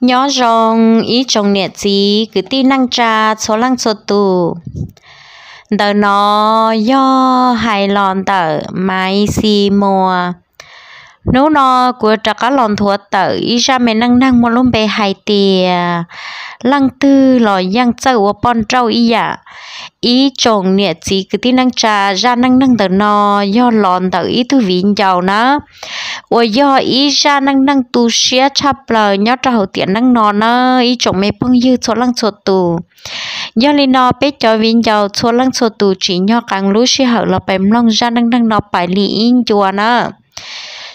nhỏ rong ý trong nhẹ gì cứ tin năng cha số lăng số tù tờ nó do hài lòn tờ mai si mùa nếu nó của trả cá lòn thua tờ ý ra mẹ năng năng một lúc bé hai tì lăng tư lò giang châu và bon trâu ý à ý chồng nè chỉ cứ tin năng trà ra năng năng tờ nò do lòn tờ ý tu vị giàu nó và do ý ra năng năng tu xía chắp lờ nhớ trà hậu tiện năng nó nó ý chồng mẹ phong dư cho lăng cho tu do lý nò bé cho vị giàu cho lăng cho tu chỉ nhớ càng lú xí hậu là bèm long ra năng năng nò phải lý in chùa nó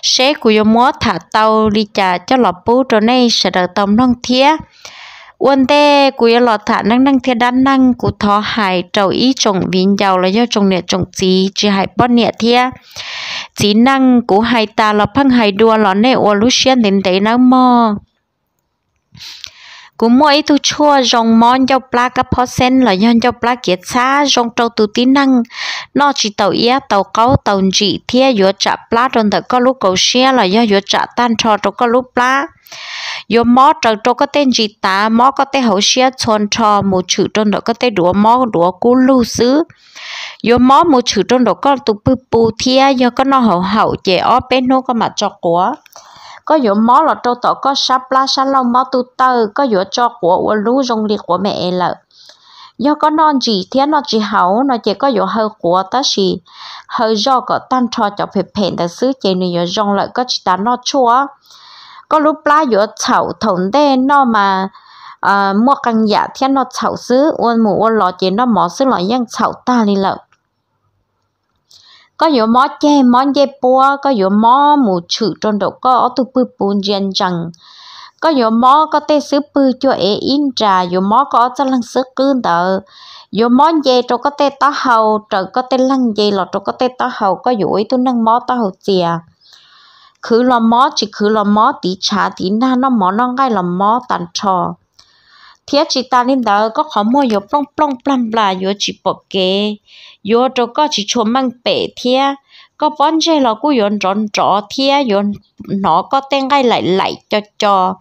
sẽ của yếm thả tàu đi trả cho lọ bú rồi này sẽ đỡ tông nông thía uốn tê của yếm lọ thả năng năng thía đan năng của thọ hải trầu ý trồng vin giàu là do trồng nhiệt trồng gì chỉ hải bón nhiệt thía chỉ năng của hải ta là phăng hải đua lọ này ô lúc xuyên đến đấy nó mò cú mỗi tu chua rong mon dao pla ka po sen là nhân dao pla kiệt xa rong trâu tu tí năng nó chỉ tàu ia tàu cáu tàu chỉ thia yếu trả pla đồn thật có lúc cầu xe là do yếu trả tan trò trong có lúc pla yếu mó trâu trâu có tên chỉ tá mó có tên hậu xe chôn trò một chữ trong đó có tên đũa mó đũa cú lưu xứ yếu mó một chữ trong đó có tu pu pu thia do có nó hậu hậu chế ó bên nó có mặt cho của có dụ mó là trâu tỏ có sá pla sá lau mó tu tơ có dụ cho của của lú rong liệt của mẹ lợ do có non gì thế nó chỉ hậu nó chỉ có dụ hơi của ta chỉ hơi do có tan trò cho phê phèn ta xứ chế nữa rong lợ có chỉ ta nó chua có lúc pla dụ chậu thổn đê nó mà à, mua căn giả dạ thế nó chậu xứ uôn mù uôn lò chế nó mỏ xứ lò yang chậu ta đi lợ có nhiều món chè món chè bùa có nhiều món mù chữ trong đó có tu bự bùn dân chẳng có nhiều món có tê sứ bự cho ế in trà nhiều món có cho lăng sứ cương tờ nhiều món chè trong có tê tá hầu trời có tê lăng chè lọt trong có tê tá hầu có nhiều ý tu năng món tá hầu chè cứ là món chỉ cứ là món tí trà tí na nó món nó ngay là món tàn trò phía chỉ ta linh đạo có khó mua yo plong plong plong là yo chỉ bọc kê yo cho có chỉ chôn mang bể thia có bón chơi là cũng yon tròn trỏ thia yon nó có tên ngay lại lại cho cho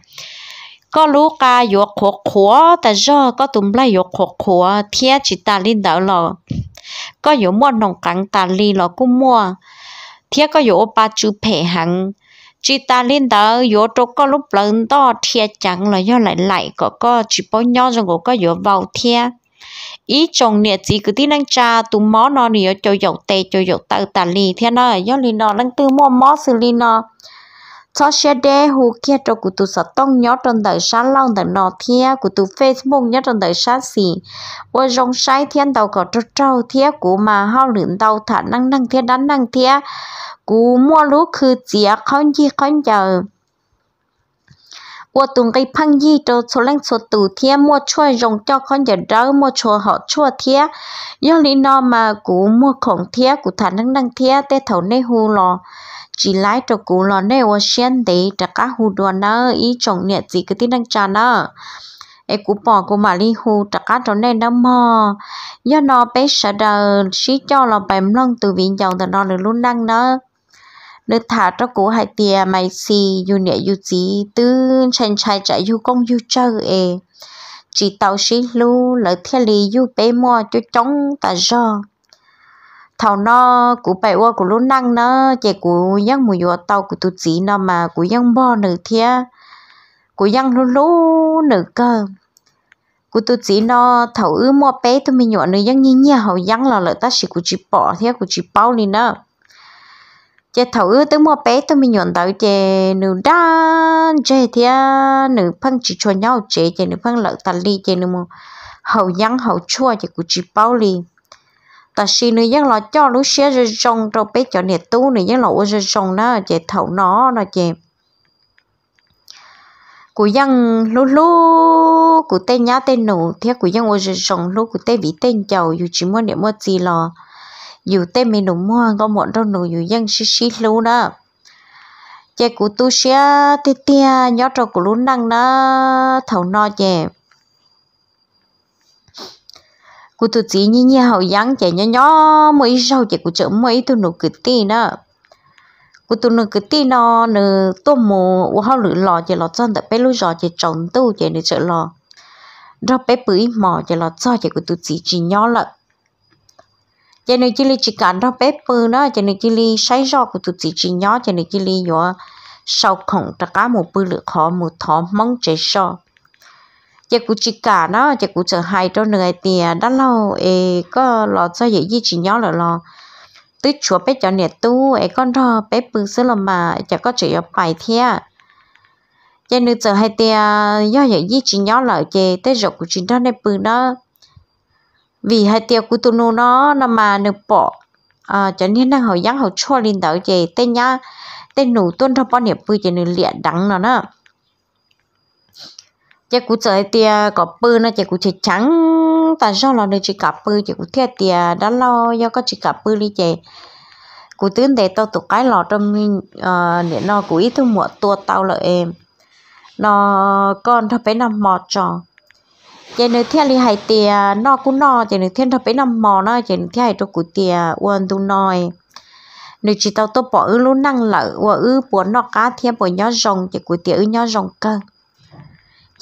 có lũ cá yo khó khó ta do có tụm lại yo khó khó thia chỉ ta linh đạo là có yo mua nông cắn ta li là cũng mua thia có yo ba chú phe hàng chị ta lên đó yo chỗ có lúc lớn to thiệt chẳng là do lại lại có có chỉ bao nhau rồi có có yo vào thia, ý chồng nè chỉ cứ tí năng cha tụ mó nó nè cho dọc tê cho dọc tàu tà lì thế nó do lì nó năng tư mua mó xử lì nó cho xe đe hù kia cho cụ tụ sợ tông nhó trong đời sáng long đời nọ thia cụ tụ facebook nhó trong đời sáng xì ôi rong sai thiên đầu có trâu trâu thia cụ mà hao lượn đầu thả năng năng thia đánh năng thia cụ mua lúa khư chĩa không gì không giờ ủa tụng cái phăng gì cho số lăng số tù thia mua chua rong cho con giờ đỡ mua chua họ chua thia do lý nó mà cụ mua khổng thia cụ thả năng năng thia tê thầu nê hù lò chỉ lái cho cú lò nè ô xuyên để cho cá hù đùa nó ý chồng nhẹ gì cái tin đang trà nó ấy cú bỏ cú mà li hù cho cá cho nè nằm mò do nó bé sợ đờ xí cho là bèm lông từ viện dầu từ nó được luôn năng nó để thả cho cú hai tia mày xì dù nhẹ dù gì tư chanh chai chạy dù công dù chơi ấy chỉ tàu xí lu lợi thiên lý dù bé mò cho chống ta do thầu nó cũng bảy ô của lúc năng nó chỉ của dân mùi vô tàu của tụt chỉ nó mà của dân bò nữ thia của dân lúa lú nữ cơ của tụt chỉ nó thầu ư mua bé tụi mình nhọn nữ dân nhìn nhà hậu dân là lợi ta chỉ của chị bỏ thia của chị bao đi nữa chị thầu ư tới mua bé tụi mình nhọn tới chị nửa đa chị thia nửa phân chỉ cho nhau chị chị nữ phân lợi ta ly nửa nữ hậu dân hậu chua chị của chị bao liền ta xí nữa nhắc là cho lúc xé rồi rong rồi bé cho nè tú nữa nhắc là ô rồi rong nó chị thầu nó nó chị của dân lú lú của tên nhá tên nổ thế của dân ô rồi rong lú của tên bị tên chầu dù chỉ muốn để mua gì lò dù tên mình nổ mua có một đâu nổ dù dân xí xí lú đó chị của tu xé tê tê nhớ cho của lú năng nó thầu nó chị cô tụt chỉ như như hậu giáng chạy nhỏ nhỏ mấy sau chạy cô chở mấy tôi nó cứ tì nữa cô tôi nó cứ tì nó nửa tôi mù u hao lửa lò chạy lò chân tại bé lối rò chạy trồng tu chạy nửa chở lò rồi bé bưởi mò chạy lò cho chạy cô tụt chỉ chỉ nhó lợn chạy nửa chỉ li chỉ cản rồi bé bưởi nó chạy nửa chỉ li sấy rò cô tụt chỉ chỉ nhó chạy nửa chỉ li nhỏ sau khổng tất cả một bưởi lửa khó một thó mong chạy sò chỉ cú chỉ cả nó chỉ cú chờ hai trâu người tiền đã lâu ấy có lọ cho dễ gì chỉ nhớ là lo tứ chúa bé cho nè tu ấy con thọ bé bự xứ là mà chả có chỉ ở bài thia chỉ nửa chờ hai tiền do dễ gì chỉ nhớ là chỉ tới rồi cú chỉ đó nè bự nó vì hai tiền cú tu nu nó nó mà nửa bỏ à cho nên đang hồi giang hồi cho linh đạo chỉ tên nhá tên nụ tuôn thọ bao nè bự chỉ nửa liệt đắng nó nữa chị cũng chơi tia có bự nó chị cũng chỉ trắng ta do là để chỉ cặp bự chị cũng thiệt tia đã lo do có chỉ cặp bự đi chị cụ tướng để tao tụ cái lọ trong mình ờ, để nó cụ ít thu mua tua tao lợi em nó con thập bé nằm mọt tròn chị nữ thiên đi hay tia nó cũng no chị nữ thiên thập bé nằm mò nó chị nữ thiên hay cho cụ tia uôn tu noi nếu chỉ tao tao bỏ ư luôn năng lợ và ư bỏ nó cá thiên bỏ nhó rồng chị cụ tia ư nhó rồng cơ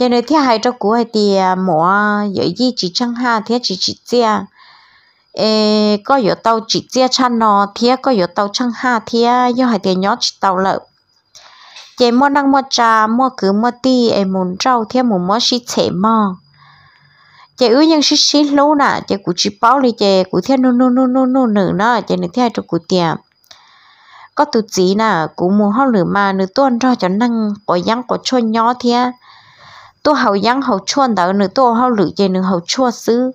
giờ này thì hai cho cú hay thì mỏ giờ gì chỉ chăng ha thì chỉ chỉ chia ê có giờ tàu chỉ chia chăn nó thì có giờ tàu chăng ha thì do hai thì nhót chỉ tàu lợ giờ mua năng mua trà mua cứ mua ti em muốn trâu thì muốn mua xí chè mò chị ứ nhân xí xí lú nè chị cụ chỉ báo đi chị cụ thiên nô nô nô nô nô nữ nè chị nữ thiên cho cụ tiệm có tụ chỉ nè cụ mua hoa lửa mà nữ tuân cho cho năng có răng có chôn nhỏ thiên tôi hậu dân hậu chuan đó nữa tôi hậu lử về nữa hậu chua xứ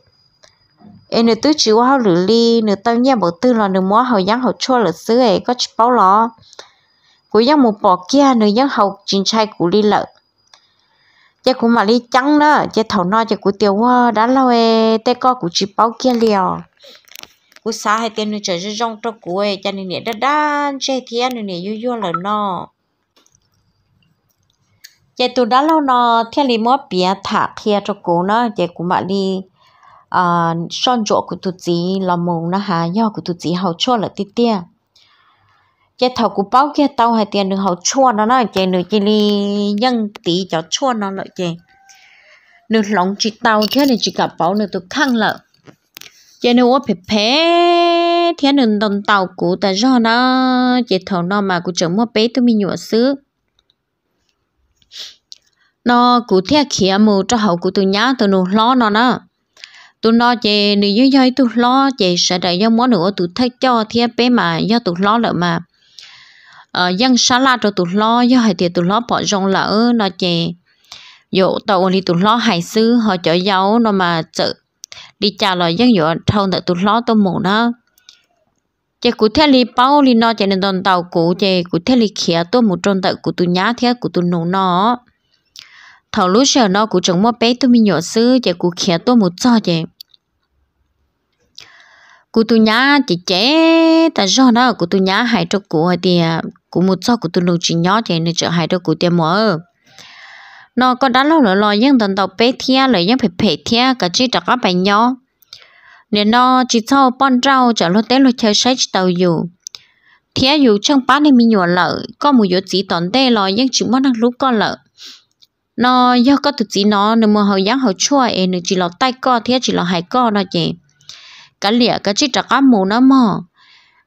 em nữa tôi chỉ hậu lử li nữa tao nhà bộ tư là nữa mua hậu dân hậu chua lử xứ ấy có chỉ bảo lo của dân một bò kia nữa dân hậu chính trai của li lợ giờ cũng mà li trắng đó giờ thầu no giờ của tiêu hoa đã lâu ấy tê co của chỉ bảo kia liều của xã hay tên nữa trời rong trong của ấy cho nên nè đã đan chơi thì anh nè vui vui là no giờ tôi đã lâu nọ thiên lý mót bia thả kia cho cô nó giờ cũng mà đi à son chỗ của tụi chị là mùng nó hà do của tụi chị học cho là tít tia giờ thầu của bao kia tao hai tiền được học chua nó nói giờ nửa chỉ đi nhân tí cho chua nó lợi giờ nửa lòng chỉ tao thế này chỉ gặp bao nửa tụi khăng lợi giờ nửa ô phải thế nửa đồng tàu của ta do nó giờ thầu nó mà của chồng mua bé tôi mình nhựa xứ nó cụ thiết khía mù cho hậu của tôi nhá tôi nụ lo nó nó tôi nó chè nữ dưới dưới tôi lo chè sẽ đại do món nữa tôi thay cho thiết bé mà do tôi lo lợ mà ờ dân xá la cho tôi lo do hai thì tôi lo bỏ rong lỡ nó chè dỗ tàu thì tôi lo hải sư họ chở dấu nó mà chợ đi trả lời dân dỗ thâu tại tôi lo tôi mù nó chị cụ thiết li bao li nó chị nên đòn tàu cụ chị cụ thiết li khía tôi một trong tại của tôi nhá thiết của tôi nấu nó thầu lúc giờ nó cũng trồng mua bé tôi mình nhỏ xứ chỉ cũng khía tôi một cho chị cụ tôi nhá chị chế ta do nó cụ tôi nhá hai cho cụ thì à, cụ một cho cụ tôi lúc chín nhỏ thì nên chợ hai cho cụ tiền mở nó có đã lâu rồi lo nhưng tần tàu bé thia lời nhưng phải phải thia cả chi đặt các bạn nhỏ nên nó chỉ sau bón rau chợ lúc té lúc chơi sách tàu dù thia dù trong bán thì mình nhỏ lợ có một yếu chỉ tòn tê lo nhưng chỉ muốn ăn lúc con lợ nó do có thực chỉ nó nếu mà họ dán họ chua ấy nếu chỉ là tay co thế chỉ là hai co đó chị cái lĩa cái chỉ trả cá mù nó mò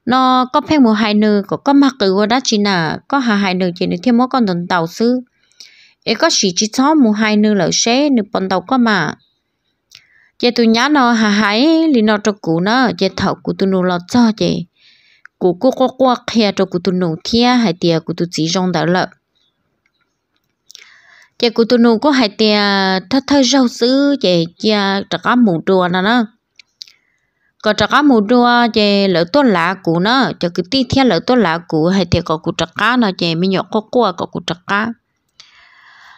nó có phép mù hai nữ có có mặc cử đó chỉ là có hà hai nữ chỉ nếu thêm mỗi con tuần tàu sư ấy có chỉ chỉ sáu mù hai nữ là xé nếu bọn tàu có mà chị tôi nhá nó hà hai, li nó cho cụ nó chị thầu cụ tôi nô lo cho chị cụ cô có qua kia cho cụ tôi nô thia hai tia cụ tôi chỉ rong đã lợp chị cụ tôi nô có hai tia thơ thơ rau xứ, chị chia trà cá mù đùa nè nó có trà cá mù đùa chị lỡ tốt lá củ nó chị cứ tí thiên lỡ tốt lá củ hai tia có cụ trà cá nó chị mình nhọ có cua có cụ trà cá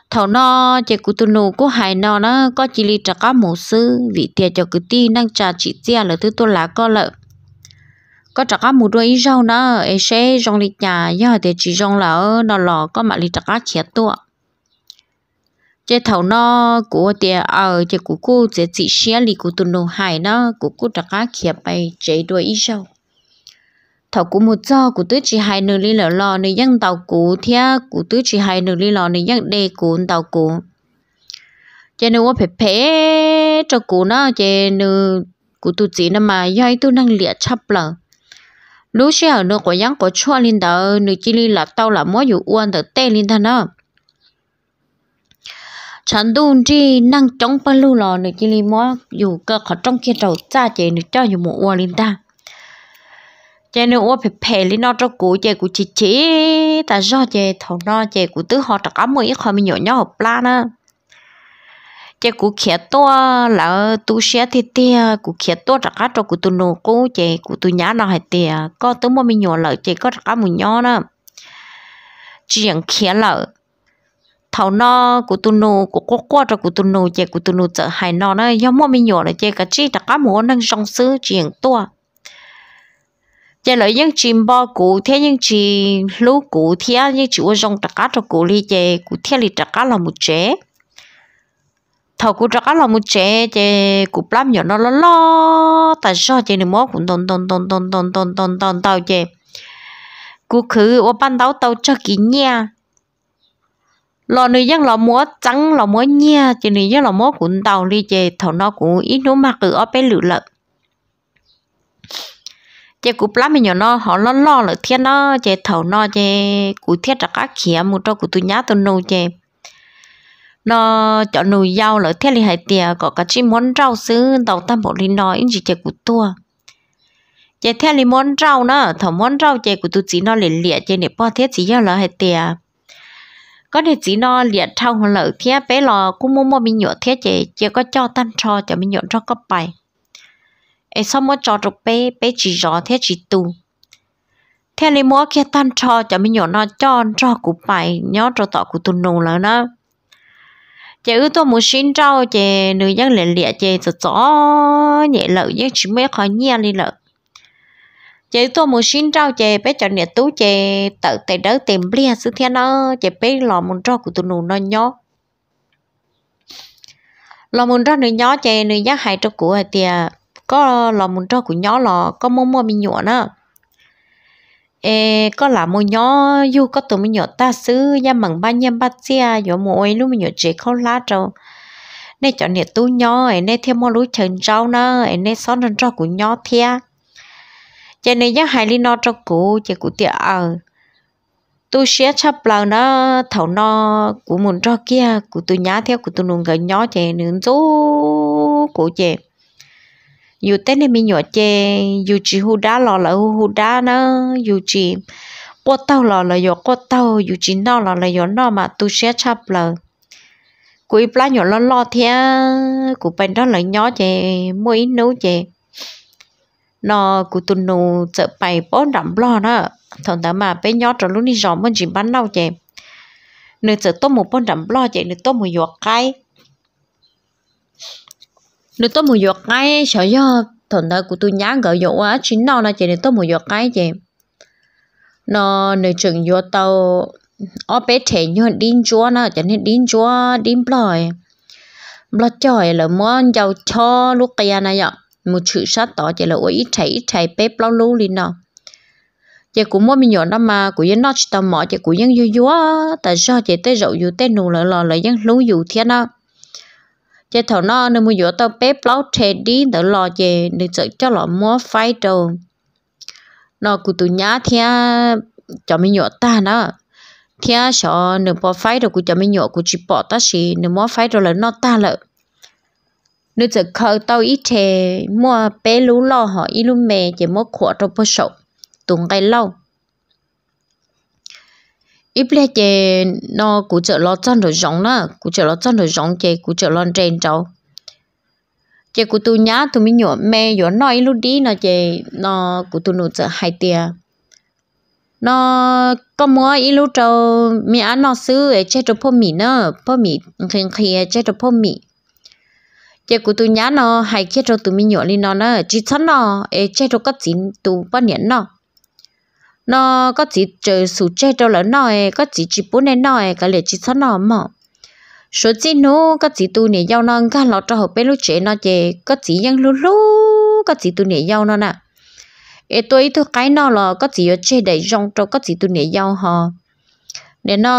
thầu nó chị cụ tôi nô có hai nó nó có chỉ li trà cá mù sứ vị tia cho cứ tí năng trà chị tia lỡ thứ tốt lá có lợ có trà cá mù đùa ít rau nó ấy e sẽ rong li nhà do thì chỉ rong lỡ nó lò có mà li trà cá chè tuột chế thầu nó của tiền ở chế của cô chế chỉ xé lì của tụi nó hại nó của cô đặt cá khiếp bay chế đuôi ít sâu thầu của một do của tứ chỉ hai nửa ly lọ lọ nửa dân tàu cũ thea của tứ chỉ hai nửa ly lọ nửa dân đề của tàu cũ chế nửa qua phải phê cho cũ nó chế nửa của tụi chỉ nó mà dây tụi năng liệt chấp lờ lúc xưa nửa của dân của chua lên đó nửa chỉ ly là tàu là mỗi dù uôn tờ tê lên thằng nó chẳng đủ chi năng chống bao lâu lò nữa chỉ mò, dù cơ khó trong kia trầu cha chị nữa cho dù một uo linh ta chị nữa uo phải phê lên nó cho cụ chị cụ chị chị ta do chị thầu nó chị cụ tứ họ tất cả mỗi ít mình nhỏ nhỏ hợp la nữa chị cụ khía to là tu xe thì tia cụ khía to tất cả cho cụ tu nô cụ chị cụ tu nhá nó hay tia có tứ mỗi mình nhỏ lợi chị có tất cả mỗi nhỏ nữa chuyện khía lợi thầu nó của tụi nô của quốc qua cho của tụi nô chơi của tụi nô chợ hải nó nó giống mua mình nhỏ là chơi cả chi đặc cá mua năng trong xứ chuyện tua chơi lại những chim bò cụ thế những chi lú cụ thế những ở rong đặc cá cho cụ đi chơi cụ thế đi đặc cá là một chế thầu cụ đặc cá là một chế chơi cụ lắm nhỏ nó lo lo tại sao chơi được mua cũng ton ton ton ton ton ton ton ton tao chơi cụ khử ở ban đầu tao cho kỹ nha lò này dân lò múa trắng lò múa nhia chỉ này dân lò múa cuốn tàu đi chè thầu nó cũng ít nó mặc ở ở bên lửa lợn chè cú plasma nhỏ nó họ lo lo là thiên nó chè thầu nó chè cú thiết ra các khía một trong của tôi nhá tôi nô chè nó cho nô dao là thiết li hải tiề có cả chim món rau xứ tàu tam bộ linh nói chỉ chè cú tua chè thiết li món rau nó thầu món rau chè của tôi chỉ nó liền liền chè để bao thiết chỉ dao là hải tiề có thể chỉ nó liệt trong lỡ thế bé lò cũng mua mua mình nhựa thế chị chỉ có cho tan cho cho mình nhựa cho có bài ấy xong mua cho được bé bé chỉ rõ thế chỉ tu thế lấy mua kia tan cho cho mình nhựa nó cho cho cụ bài nhớ cho tọ cụ tù nù lỡ nó chị ư tôi muốn xin cho chỉ nữ nhân liệt liệt chỉ cho rõ nhẹ lỡ nhưng chỉ mới khó nhẹ đi lỡ chị tôi muốn xin chào chị bé chọn nè tú chị tự tay đỡ tìm bia à, sư thiên ơ chị bé lò một trò của tụi nụ nó nhó lò một trò nữa nhó chị nữa nhá hai trò của thì à, có lò một trò của nhó lò có mông mông mình nhọ nữa ê có là một nhó dù có tụi mình nhọ ta xứ nhà mằng ba nhà ba chia nhọ ấy lúc mình nhọ chị không lá trâu nên chọn nè tú nhó nên thêm một lúa chừng rau nữa nên xóa trò của nhó thia cho nên nhớ hai lý nó cho cụ chỉ cụ tiệt ở tôi sẽ chấp là nó thầu nó của mình cho kia của tôi nhá theo của tôi nung gần nhỏ chè nướng rú của chè dù tên này mình nhỏ chè dù chỉ hú đá lò là hú hú đá nó dù chỉ có tao lò là do quất tao dù chỉ nó lò là do nó mà tôi sẽ chấp là của ít lá nhỏ lo lo theo của bên đó là nhỏ chè mỗi nấu chè nó cụ tụi nó chợ bày bốn đậm lo nữa thằng ta mà bé nhót rồi lúc đi rộng mình chỉ bán đâu chị nửa chợ tôm một bón đậm lo chị nửa tôm một giọt cay nửa tôm một giọt cay sợ do thằng ta của tôi nhá gỡ dỗ á chính nó là chị nửa tôm một giọt cay chị nó nửa chừng giọt tàu ở bé thế như đinh chúa nó cho nên đinh chúa đinh bòi bòi trời là món giàu cho lúc kia này ạ một chữ sát tỏ chỉ là ôi ít chạy ít chạy bếp lâu lưu liền nọ chỉ cũng mỗi mình nhỏ đó mà cũng yên nó chỉ tao mỏ chị cũng yên vui vui tại sao chỉ tới rượu vui tới nụ lợ lợ lại yên lú dù thiên đó chị thầu nó nên mua vô tao bếp lâu trẻ đi tới lo chị để sợ cho lọ mua phai trầu nó cũng tụi nhá thế, cho mình nhỏ ta đó thế sợ nửa bỏ phai rồi cũng cho mình nhỏ cũng chỉ bỏ ta xì nửa mua phai rồi là nó ta lợi nếu giờ khâu tao ít chè mua bé lú lo họ ít lú mè chỉ mua khóa trong bớt sổ tuần cái lâu ít lẽ chè nó cứ chợ lo chân rồi rong nữa cũng chợ lo chân rồi rong chè cũng chợ lo trên cháu chè của tôi nhá tôi mới nhổ mẹ nhổ nói lúc đi nó chè nó của tôi nụ chợ hai tia nó có mua ít lúc trâu mẹ nó xứ chè trâu phô mì nữa phô mì khi khi chè trâu phô mì giờ cụ tụi nhá nó hay chết rồi tụi mình nhỏ lên nó nó chỉ thân nó ê chết rồi có chỉ tụi bao nhiêu nó nó có chỉ chờ sủ chết rồi lớn nó ê có chỉ chỉ bốn nó ê cái lệ chỉ thân nó mà số chỉ nó có chỉ tụi này giao nó cả lọ cho họ bé lúc trẻ nó chè có chỉ ยัง lú lú có chỉ tụi này giao nó nè ê tôi tôi cái nó là có chỉ ở chơi đầy rong cho có chỉ tụi này giao họ nên nó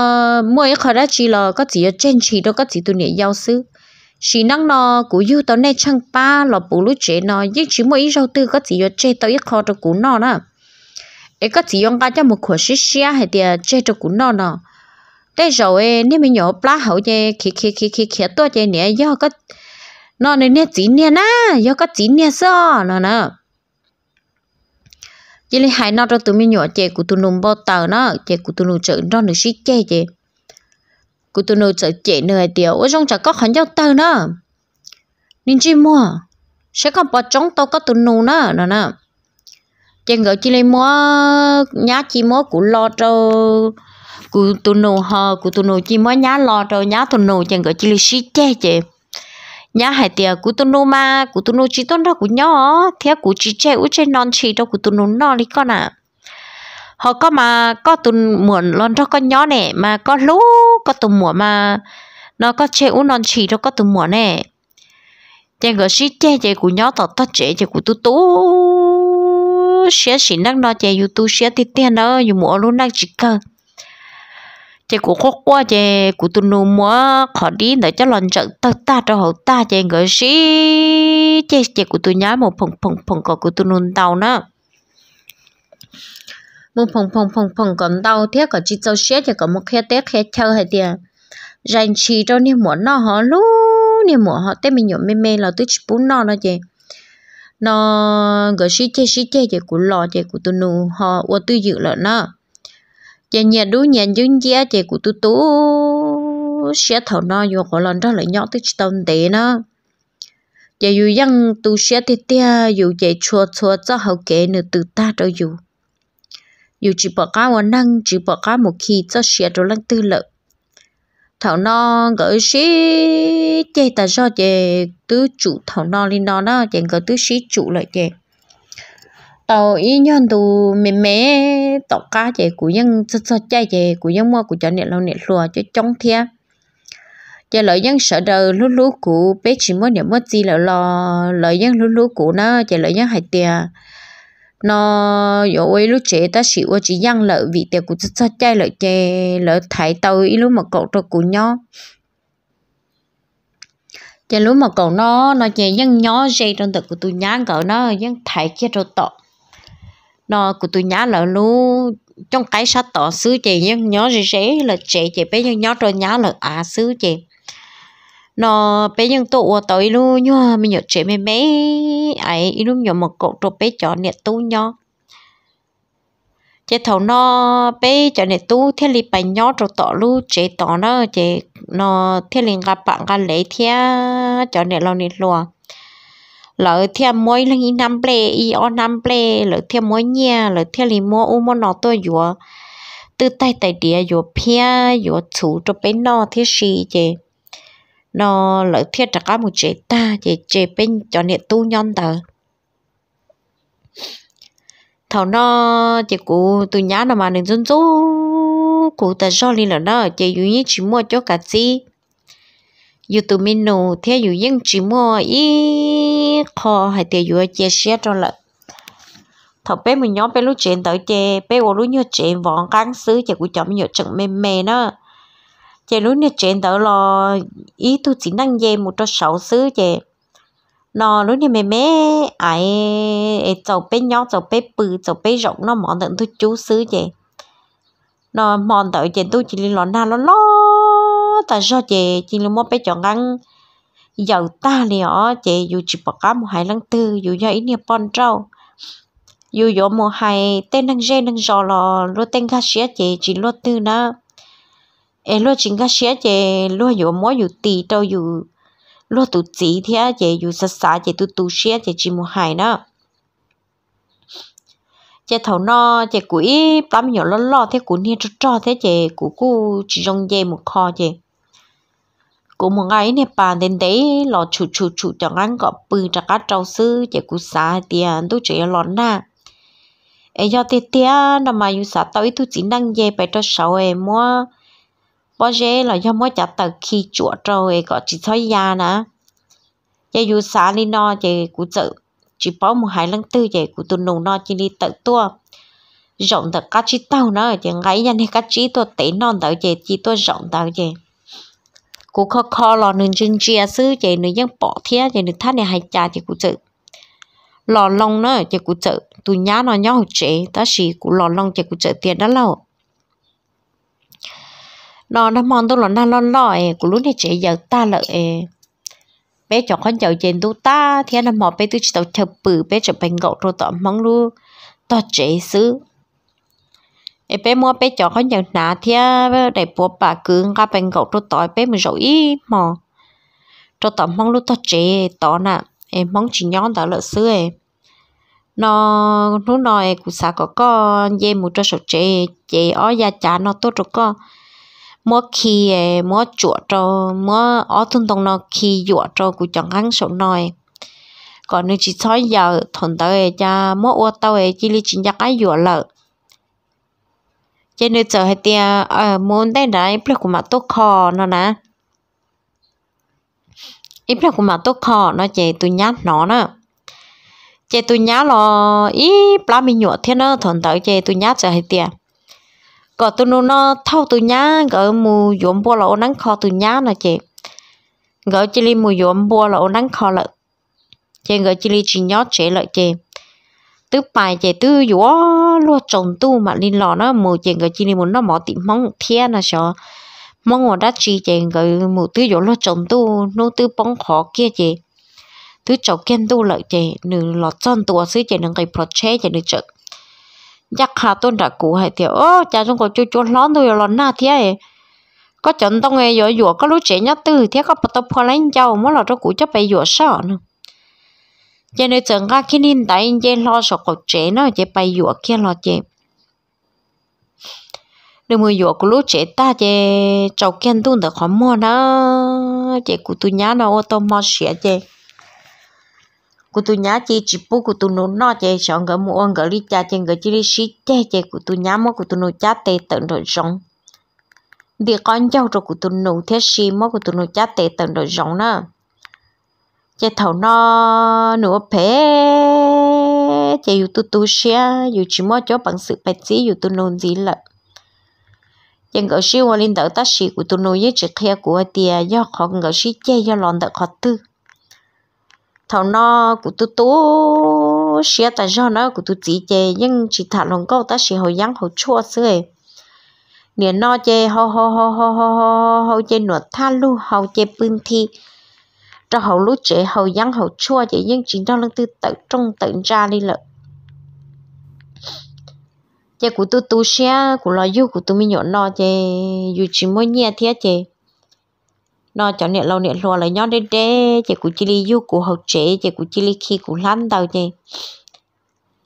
mỗi khởi ra chỉ là có chỉ ở trên chỉ đâu có chỉ tụi này giao xứ chỉ năng nó cú yêu tao này chẳng ba lọ bù lú chế nó nhưng chỉ mỗi rau tư có chỉ chế tao ít khó cho cú nó nè ấy có chỉ 用 cái cho một khối xí xí hay tiền chế cho cú nó nè đây rồi ấy nếu mình nhỏ plá hậu chế khi khi khi khi khi tôi chế nè do có nó này nè chỉ nè na do có chỉ nè so nó nè chỉ là hai nó cho tụi mình nhỏ chế của tụi nó bao tờ nó chế của tụi nó chữ nó được xí chế chế cô tôi nói chơi chạy nơi tiêu ôi trong chả có khẩn giao tờ nữa nên chi mua sẽ có bỏ trống tao có tụi nô nữa nè nè chị ngỡ chị lấy mua nhá chị mua củ lo cho củ tụi nô hờ củ tụi nô chị mua nhá lo cho nhá tụi nô chị ngỡ chị lấy xí che chị nhá hai tia cú tu nô mà cú tu nô chỉ tôn nô cú nhỏ thế cú chỉ che u che non chỉ đâu cú tu nô non đi con à họ có mà có tu muộn lon cho con nhỏ nè mà có lú có tụm mùa mà nó có chế u non chỉ đâu có tụm mùa nè chàng gọi sĩ chế chế của nhỏ tọt tọt chế chế của tu tu sẽ sĩ năng nó chế u tu sẽ tít tiền đó u mùa luôn năng chỉ cơ chế của khó quá chế của tu nô mùa khó đi nữa cho lần trận ta ta cho hậu ta chàng gọi sĩ chế chế của tu nhá một phồng phồng phồng cọ của tu nôn tàu nữa một phòng phòng phòng phòng còn đau thế có chi cho xe thì có một khe té khe chơi hay tiền dành chỉ cho nên muốn nó họ lú nên muốn họ té mình nhộn mê mê là tôi chỉ bún nó nó chị nó gọi sĩ chê sĩ chê chị cũng lò chị của tôi nụ họ và tôi dự là nó chị nhà đu nhà dân gia chị của tôi tú sẽ thầu nó vô có lần đó lại nhỏ chỉ tông tệ nó chị dù dân tu sẽ thì tia dù chị chua chua cho hậu kế nữa từ ta đâu dù dù chỉ bỏ cá vào năng chỉ bỏ cá một khi cho xe rồi lăng tư lợ thảo non gỡ xí chê ta do chê tứ chủ thảo non lên non đó chê gỡ tứ xí chủ lại chê tàu ý nhân tù mẹ mẹ tàu cá chê của nhân cho cho chê chê của nhân mua của cho nè lâu nè lùa cho chống thia chê lợi nhân sợ đời lú lú của bé chỉ muốn nhận mất gì là lo lợi nhân lú lú của nó chê lợi nhân hại tiền nó yo ấy lúc chế ta chỉ ở chỉ giăng lợi vì tiền cũng rất chơi lợi chè lợi thái tàu ý lúc mà cậu cho cũng nhó chè lúc mà cậu nó nó chè giăng nhó dây trong tật của tôi nhá cậu nó giăng thái chè rồi tọ nó của tôi nhá là lúc trong cái sát tọ xứ chè giăng nhó dây dây là chè chè bé giăng nhó cho nhá là à xứ chè nó bé nhân tụ ở tới luôn nhá mình nhớ trẻ mấy mấy ấy luôn nhớ một cậu trộn bé chó nẹt tu nhá, chế thầu nó bé chó nẹt tu thế li bài nhó trộn tọ lu chế tọ nó chế nó thế li gặp bạn gặp lấy thế chó nẹt lo nẹt lùa lỡ theo mỗi lần năm ple y o năm ple lỡ theo mỗi nhia lỡ theo li mua u mua nó tôi vừa từ tay tay địa vừa pia vừa chủ cho bé nó thế gì chứ nó lỡ thiết trả có một chế ta chế chế bên cho nè tu nhân tờ thảo nó chế cụ tu nhá nó mà nên dân dú cụ ta cho lên là nó chế dụ như chỉ mua cho cả gì dù tụi mình nô thế dù những chỉ mua ý kho hay thế dù chế xe cho lợn thọ bé mình nhóm bé lúc chuyện tới chế bé ô lúc nhớ chuyện kháng cán chế chè của chồng nhớ trận mềm mềm đó chị lúc nè chuyện đó là ý tôi chỉ năng về một cho sáu xứ chị nó lúc nè mẹ mẹ ai cháu bé nhỏ cháu bé bự cháu bé rộng nó mòn tận tôi chú xứ chị nó mòn tới chị tôi chỉ lên lo na lo lo tại sao chị chỉ lên một bé chọn ăn giàu ta nè ở chị dù chỉ bỏ cá một hai lần tư dù cho ít nè pon trâu dù dỗ một hai tên năng dê năng giò lò lúa tên cá xía chị chỉ lúa tư nữa ai lo chính cái xe chè lo dù mỗi dù tì đâu dù lo tụ chỉ thế chè dù sát sát chè tụ tụ xe chỉ một hai nữa chè thầu no chè quỹ bám nhỏ lo lo thế cũng như cho cho thế chè của chỉ trong dây một kho chè của một ngày này bà đến đấy lo chủ chủ chủ cho ngắn có bự cho cá trâu sư chè cú xá tiền tôi chỉ lo na ai do tiền tiền mà yêu xá tôi tôi chỉ năng dây bài cho sáu em mua bao giờ là do mỗi chặt tờ khi chuột rồi có chỉ thấy ya nè giờ dù xã li no về cụ tự chỉ bảo một hai lần tư về cụ tu nông no chỉ đi tự tua rộng thật cá chỉ tao nó chỉ ngay nhanh hay cá chỉ tua tệ non tao về chỉ tua rộng tao về cụ khó khó lo nên chân chia sư về nên dân bỏ thia về nên thắt này hai cha về cụ tự lò lông nó về cụ tự tu nhá nó nhau chế ta chỉ cụ lò lông về cụ tự tiền đó lâu nó nó mong tôi là nó lo lo ấy của lúc này chị giờ ta lợi ấy bé cho con giàu trên tu ta thì anh mò bé tôi chỉ tao chập bự bé chập bánh gạo rồi tao mong lu tao chế xứ ấy bé mua bé cho con giàu nà thì à, để bố bà cứ ra bánh gạo rồi tao bé mình rồi ít mò rồi tao mong lu tao chế tao nè em mong chỉ nhón tao lợi xứ ấy nó lúc nói cũng xã có con dê một cho sổ chế chế ó gia chả nó tốt rồi con mua khi mua chuột cho mua ở thôn đồng nó khi chuột cho cũng chẳng hắn số nồi. còn nếu chỉ soi giờ thằng tao ấy cha mua ô tàu ấy chỉ lấy chính cái chuột lợ cho nên giờ hay tiền, ở muốn đây đấy bây của mặt tốt khó nó nè ít bây của mặt tốt khó nó chạy tôi nhát nó nè, chạy tôi nhát lo ít plasma mình nhụa thế nó thằng tao chạy tôi nhát giờ hay tiền có tụi nó nó thâu tụi nhá gỡ mù dọn bùa là ô nắng kho tụi nhá nè chị gỡ chỉ li mù dọn bùa là ô nắng kho lợ chị gỡ chỉ li chỉ nhót chị lợ chị tứ bài chị tứ dũa lo trồng tu mà linh lò nó mù chị gỡ chỉ li muốn nó mỏ tìm mong thiên nè sợ mong ở đắt chị chị gỡ mù tứ dũa lo trồng tu nó tứ bóng khó kia chị tứ chọc kén tu lợ chị nửa lọ tròn tua xứ chị nửa cái project chị nửa chợ ยักหาต้นดักกูให้เตียวโอ้จ้าจงก็จู่ๆร้อนตัวร้อนหน้าเทียก็จนต้องเงยหยัวก็รู้เจียนัดตื้อเทียก็ปตบพอเล่นเจ้าเมื่อเราจะกูจะไปหยัวซ่อนเจนในจังก้าขี้นินแต่เจนรอสกดเจนเจไปหยัวเขี้ยรอเจเดี๋ยวมือหยัวกูรู้เจตาเจเจ้าเขี้ยนตุ้นแต่ขอมอนะเจกูตุญญาเราโตมอเสียเจ cụ tu nhá chi chỉ bố cụ tu nô nọ chè chọn gỡ mua ăn gỡ đi cha chơi gỡ chỉ đi xí chè chè cụ tu nhá mua cụ tu nô cha tê tận rồi rong đi con cháu rồi cụ tu nô thế xí mua cụ tu nô cha tê tận rồi rong nữa chơi thầu nó nửa phe chơi dù tu tu xia dù chỉ mua cho bằng sự bạch sĩ dù tu nô gì lợ chè gỡ xí qua lên đỡ ta xí cụ tu nô với chè kia của tia do họ gỡ xí chè do lòn đỡ khó tư thầu nó của tu tu xia ta do nó của tu chỉ chê nhưng chỉ thả lòng câu ta xì hồi dáng hồi chua xưa nè nó chê ho ho ho ho ho ho ho chê nuột tha lu hầu chê bưng thi cho hầu lú chê hầu dáng hầu chua chê nhưng chỉ đó lưng tư tự trong tự ra đi lợ chê của tu tu xia của lo du của tu mi nhọn nó chê dù chỉ mỗi nhẹ thế chê nó cho niệm lâu niệm lùa là nhon đê đê chỉ của chỉ li du của hậu chế chỉ của chỉ li khi của lăn đầu chị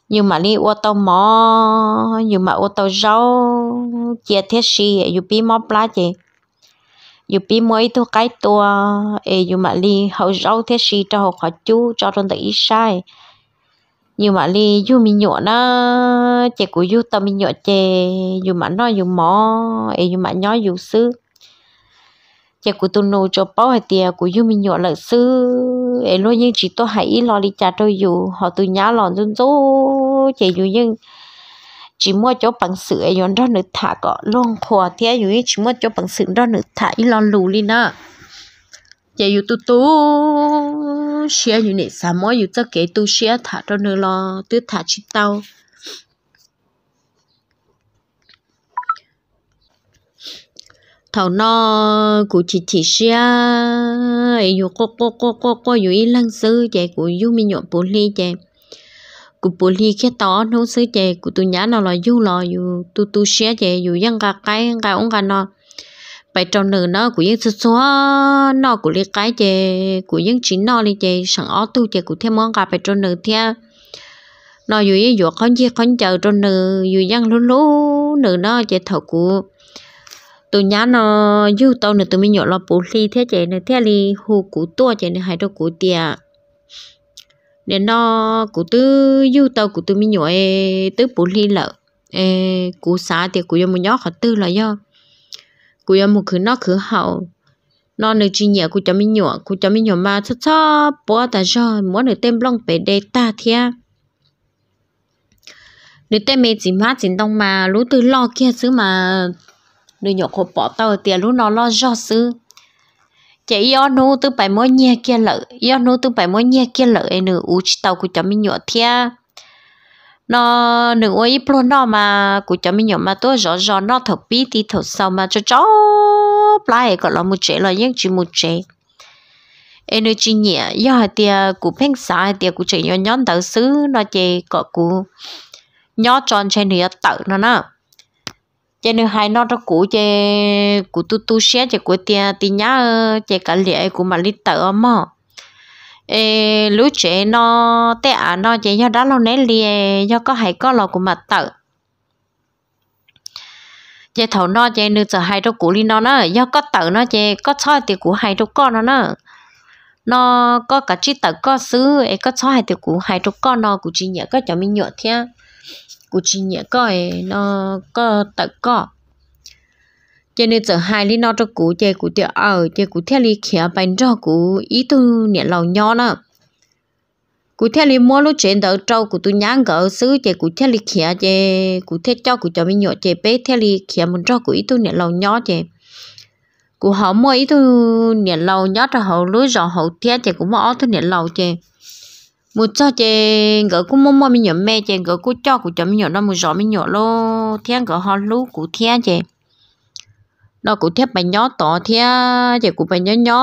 nhưng mà đi ô tô mò nhưng mà ô tô rau chia thế si dù bi mò plá chị dù bi mới thu cái tua e dù mà đi hậu rau thế si cho hậu khỏi chú cho trong tự ý sai nhưng mà đi dù mi nhọ nó chị của dù tâm mi nhọ chè dù mà nó dù mò e dù mà nhó dù xứ giờ cụ tôi nô cho bảo hay tiền cụ yêu mình nhỏ lợi sư ấy luôn nhưng chỉ tôi hãy lo đi trả tôi dù họ từ nhá lòn run rú chỉ dù nhưng chỉ mua cho bằng sự ấy yon đó nữ thả có luôn khỏa thế dù chỉ mua cho bằng sự đó nữ thả ý lo lù đi nè chỉ dù tu tu share như này sao mỗi dù tất kể tu share thả cho nữ lo tự thả chỉ tao thảo no của chị chị xia yêu cô cô cô cô cô yêu ý lăng sư chị của yêu mi nhọn bố ly chị của bố ly cái to nấu sư chị của tu nhã nó là yêu lò yêu tu tu xia chị yêu yang cả cái cả ông cả nó bài tròn nữ nó của những số số nó của liên cái chị của những chín nó liên chị sẵn ó tu chị của thêm món cả bài tròn nữ theo nó yêu yêu khó chi khó chờ tròn nữ yêu yang lú lú nữ nó chị thầu của tôi nhá nó dù tao nữa tụi mình nhỏ lo bố li thế chế này thế li hù cũ tua chế này hay đâu cũ tiệt nên nó cũ tư dù tao cú tụi mình nhỏ ấy tứ bố li lợ ê cú xá thì cú yêu một nhóc họ tư là do cú yêu một khứ nó cứ hậu nó nơi chi nhẹ cú cho mới nhỏ cú cho mới nhỏ mà cho cho bố ta cho muốn được tên long về đây ta thia nếu tên mẹ chỉ má chỉ đông mà lũ tư lo kia chứ mà nữ nhỏ khổ bỏ tao tiền lúc nó lo do sư chạy yo nu từ bài mỗi nhẹ kia lợ yo nu từ bài mỗi nhẹ kia lợ ấy nữ u chỉ tàu của cháu mình nhỏ thia nó nữ ôi ít pro nó mà của cháu mình nhỏ mà tôi rõ rõ nó thở bí thì thở sao mà cho cho, lại gọi là một chế là nhất chỉ một chế ấy nữ chỉ nhẹ yo tia của phèn sai tia của chị nhỏ nhóm tàu xứ nó chỉ có của nhỏ tròn trên thì tàu nó nè cho nên hai nó đó cũ chè cũ tu tu xe chè của tia tia nhá chè cả lệ của mà lít tờ mà ê lúc trẻ nó té à nó chè do đó lâu nấy lìa do có hai có lò của mặt tờ chè thầu nó chè nữ giờ hai cho cũ đi nó nó do có tờ nó chè có soi thì của hai cho con nó nó nó có cả chiếc tờ có xứ ấy có soi thì của hai cho con nó của chị nhớ có cho mình nhựa thiêng của chị nhẹ coi nó có tự có cho nên giờ hai lý nó cho cú chơi cú tiệt ở chơi cú theo lý khía bánh cho cú ý tu nhẹ lòng nhỏ nữa cụ theo lý mua lúc chuyện đỡ trâu cụ tôi nhắn gỡ xứ chơi cụ theo lý khía chơi cụ theo cho cụ cho mình nhỏ chơi bé theo lý khía một cho cụ ý tu nè lâu nhỏ chơi, cụ họ mua ý tu nè lâu nhỏ cho họ lối rõ họ thế chơi cũng mua tôi nè lâu chơi một cho chè gỡ cũng mông mông mi nhỏ mẹ chè gỡ cũng cho cũng cho mi nhỏ nó một rõ mi nhỏ lô thiên gỡ họ lú cũ thiên chè nó cũng thiên bánh nhỏ to thiên chè cũng bánh nhỏ nhỏ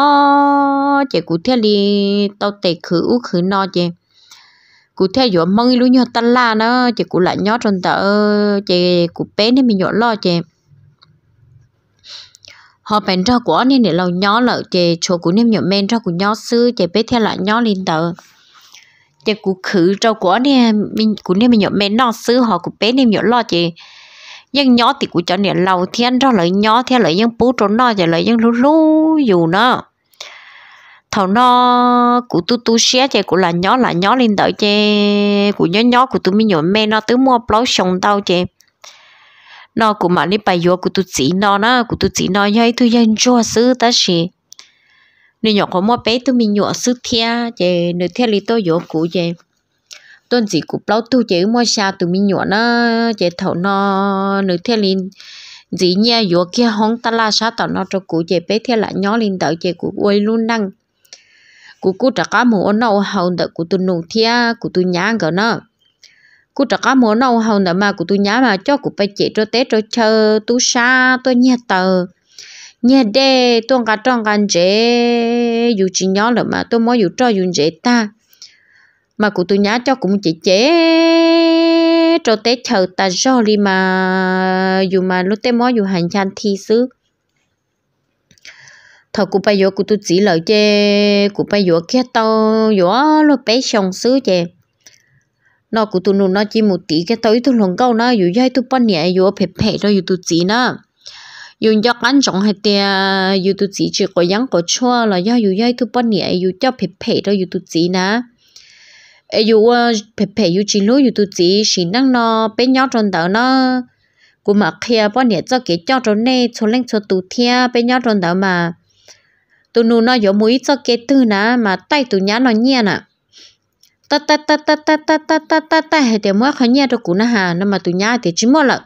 chè cũng thiên đi tao tè khử u khử no chè cụ theo dõi mong lú nhỏ tân la nó chè cũng lại nhỏ trong tờ chè cũng bé nên mi nhỏ lo chè họ bèn cho của nên để lâu nhỏ lợ chè chỗ của nên nhỏ men ra của nhỏ xứ chè bé theo lại nhỏ lên tờ chị cụ khử cho của nè mình cụ nè mình nhỏ mẹ nó xứ họ cụ bé nè nhỏ lo chị nhưng nhỏ thì cụ cho nè lâu thiên cho lại nhỏ thiên lại nhưng bú trốn nó thì lại nhưng lú lú dù nó thầu nó cụ tu tu xé chị cụ là nhỏ là nhỏ lên đợi chị cụ nhỏ nhỏ cụ tôi mình nhỏ mẹ nó tứ mua plau sòng tao chị nó cụ mà đi bài vô cụ tôi chỉ nó nó cụ tôi chỉ nó như thế thôi cho xứ ta xí nên nhỏ có mua bé tôi mình nhỏ sức thea chị nữ thea lý tôi nhỏ cũ chị tôi chỉ cũ lâu tôi chị mua xa tôi mình nhỏ nó chị thầu nó nữ thea lý dĩ nha nhỏ kia hông ta la sa tao nó cho cũ chị bé thea lại nhỏ lên đợi chị cũ quay luôn năng, cũ cũ trả cá mù ôn nâu hầu đợi cũ tôi nụ thea cũ tôi nhá gỡ nó cú trả cá mùa nâu hầu nữa mà của tôi nhá mà cho của bà chị cho té cho chờ tôi xa tôi nhẹ tờ nhẹ đê tôi cả trăng gan chế dù chỉ nhỏ lắm mà tôi mới dù cho dù dễ ta mà cụ tôi nhá cho cũng chỉ chế cho té chờ ta do đi mà dù mà lúc té mới dù hành chan thi xứ thọ cụ bây giờ cụ tôi chỉ lợi chế cụ bây giờ kia tao giờ lúc bé xong xứ chế nó cụ tôi nó chỉ một tí cái tới tôi lồng câu nó dù dây tôi bắn nhẹ dù phê phê đó dù tôi chỉ nó dùng cho cán trọng hay tia dù tu chỉ chỉ có yang có chua là do dù dây tu bận nhẹ dù cho phê phê đó dù tu chỉ nè dù phê phê dù chỉ lối dù tu chỉ chỉ năng nó bé nhỏ trong đầu nó cũng mà kia bận nhẹ cho cái cho trong này cho lên cho tu thia bé nhỏ trong đầu mà tu nu nó giống mũi cho cái tư nè mà tay tu nhá nó nhẹ nè ta ta ta ta ta ta ta ta ta ta hệ tiền mua khó nhẹ đâu cũng nè hà nó mà tu nhá thì chỉ mua lợn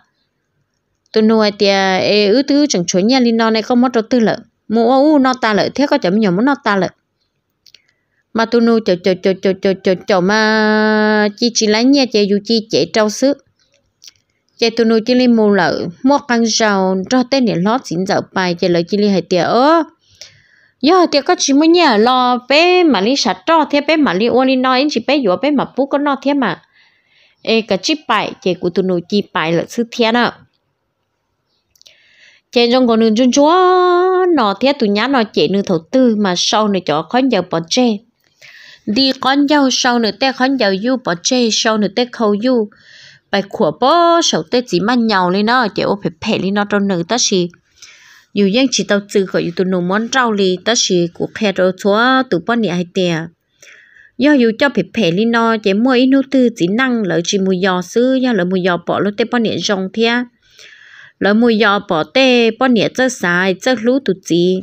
tôi nuôi thì ê ứ thứ chẳng chuối nhà linh non này không mất đầu tư lợ mua u nó ta lợi thế có chấm nhiều muốn nó ta lợi mà tôi nuôi chờ chờ chờ chờ chờ chờ chờ mà chi chỉ lấy nhà chơi dù chi chạy trâu xứ chơi tôi nuôi chỉ linh mua lợi mua căng rau cho tên này lót xin dạo bài chơi lợ chỉ linh hay tiền ớ giờ thì có chỉ muốn nhà lo bé mà linh sạch cho thế bé mà linh ô linh nói chỉ bé vừa bé mà phú có nó thế mà ê cả chi bài chơi của tôi nuôi chi bài là sư thiên nào trên trong còn nương chun chúa nó thế tụi nhá nó chỉ nương thổ tư mà sau nửa cho khó giàu bỏ chê đi con giàu sau nửa tê khó giàu du bỏ chê sau nửa tê khâu du bài của bố sau tê chỉ mang nhau lên nó chỉ ô phê phải lên nó trong nửa ta chỉ dù những chỉ tao từ khỏi tụi nó món rau li ta chỉ của khe đồ chúa tụi bọn nị hay tè do dù cho phê phê lên nó chỉ mua ít nô tư chỉ năng lợi chỉ mua giò sư do lợi mua giò bỏ lô tê bọn nị rong thea lỡ mùi giò bỏ tê bỏ nhẹ chất xài chất lú tụ chí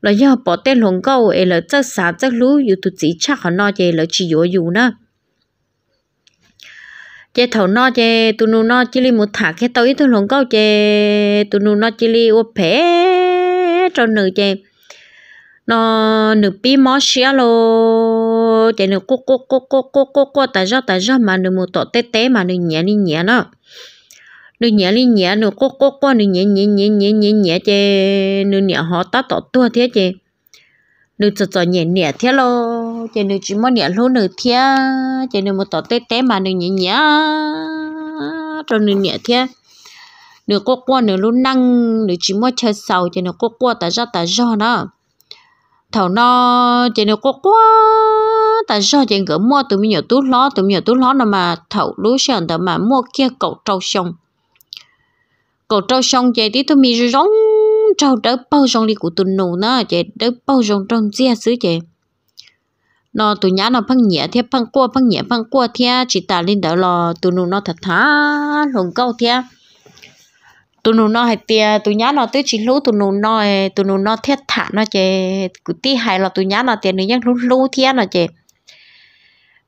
lỡ giò bỏ tê lồng câu ấy lỡ chất xà chất lú yu tụ chí chắc họ nọ chê lỡ chỉ dỗ yu nữa chê thầu nọ chê tụ nụ nó chê li một thả cái tàu ít tụ lồng câu chê tụ nụ nó chê li ô phê cho nữ chê nó nữ bí mó xía lô chê nữ cô cô cô cô cô cô cô tại do tại do mà nữ một tổ tê tê mà nữ nhẹ đi nhẹ nữa đừng nhẹ đi nhẹ đừng cố cố cố đừng nhẹ nhẹ nhẹ nhẹ nhẹ nhẹ chê đừng nhẹ họ tát tọt tua thế chê đừng sợ sợ nhẹ nhẹ thế lo chê đừng chỉ muốn nhẹ luôn nữa thế chê đừng một tọt té té mà đừng nhẹ nhẹ rồi đừng nhẹ thế đừng cố cố đừng luôn năng đừng chỉ muốn chơi sầu chê đừng cố cố ta ra ta ra nó thầu nó chê đừng cố cố ta do chàng gỡ mua tụi mình nhỏ tú ló tụi mình nhỏ tú ló nó mà thầu lúa sơn tao mà mua kia cậu trâu xong cổ trâu xong chạy tí tôi mi rong trâu đỡ bao xong đi của tôi nụ nó chạy đỡ bao xong trong chia xứ chạy nó tụi nhã nó phăng nhẹ thế phăng qua phăng nhẹ phăng qua thế chỉ ta lên đỡ lò tụi nụ nó thật thá lồng câu thế tụi nụ nó hay tia tụi nhã nó tới chỉ lú tụi nụ nó tụi nụ nó thiết thả nó chạy cứ tí hay là tụi nhã nó tiền nó nhắc lú lú thế nó chạy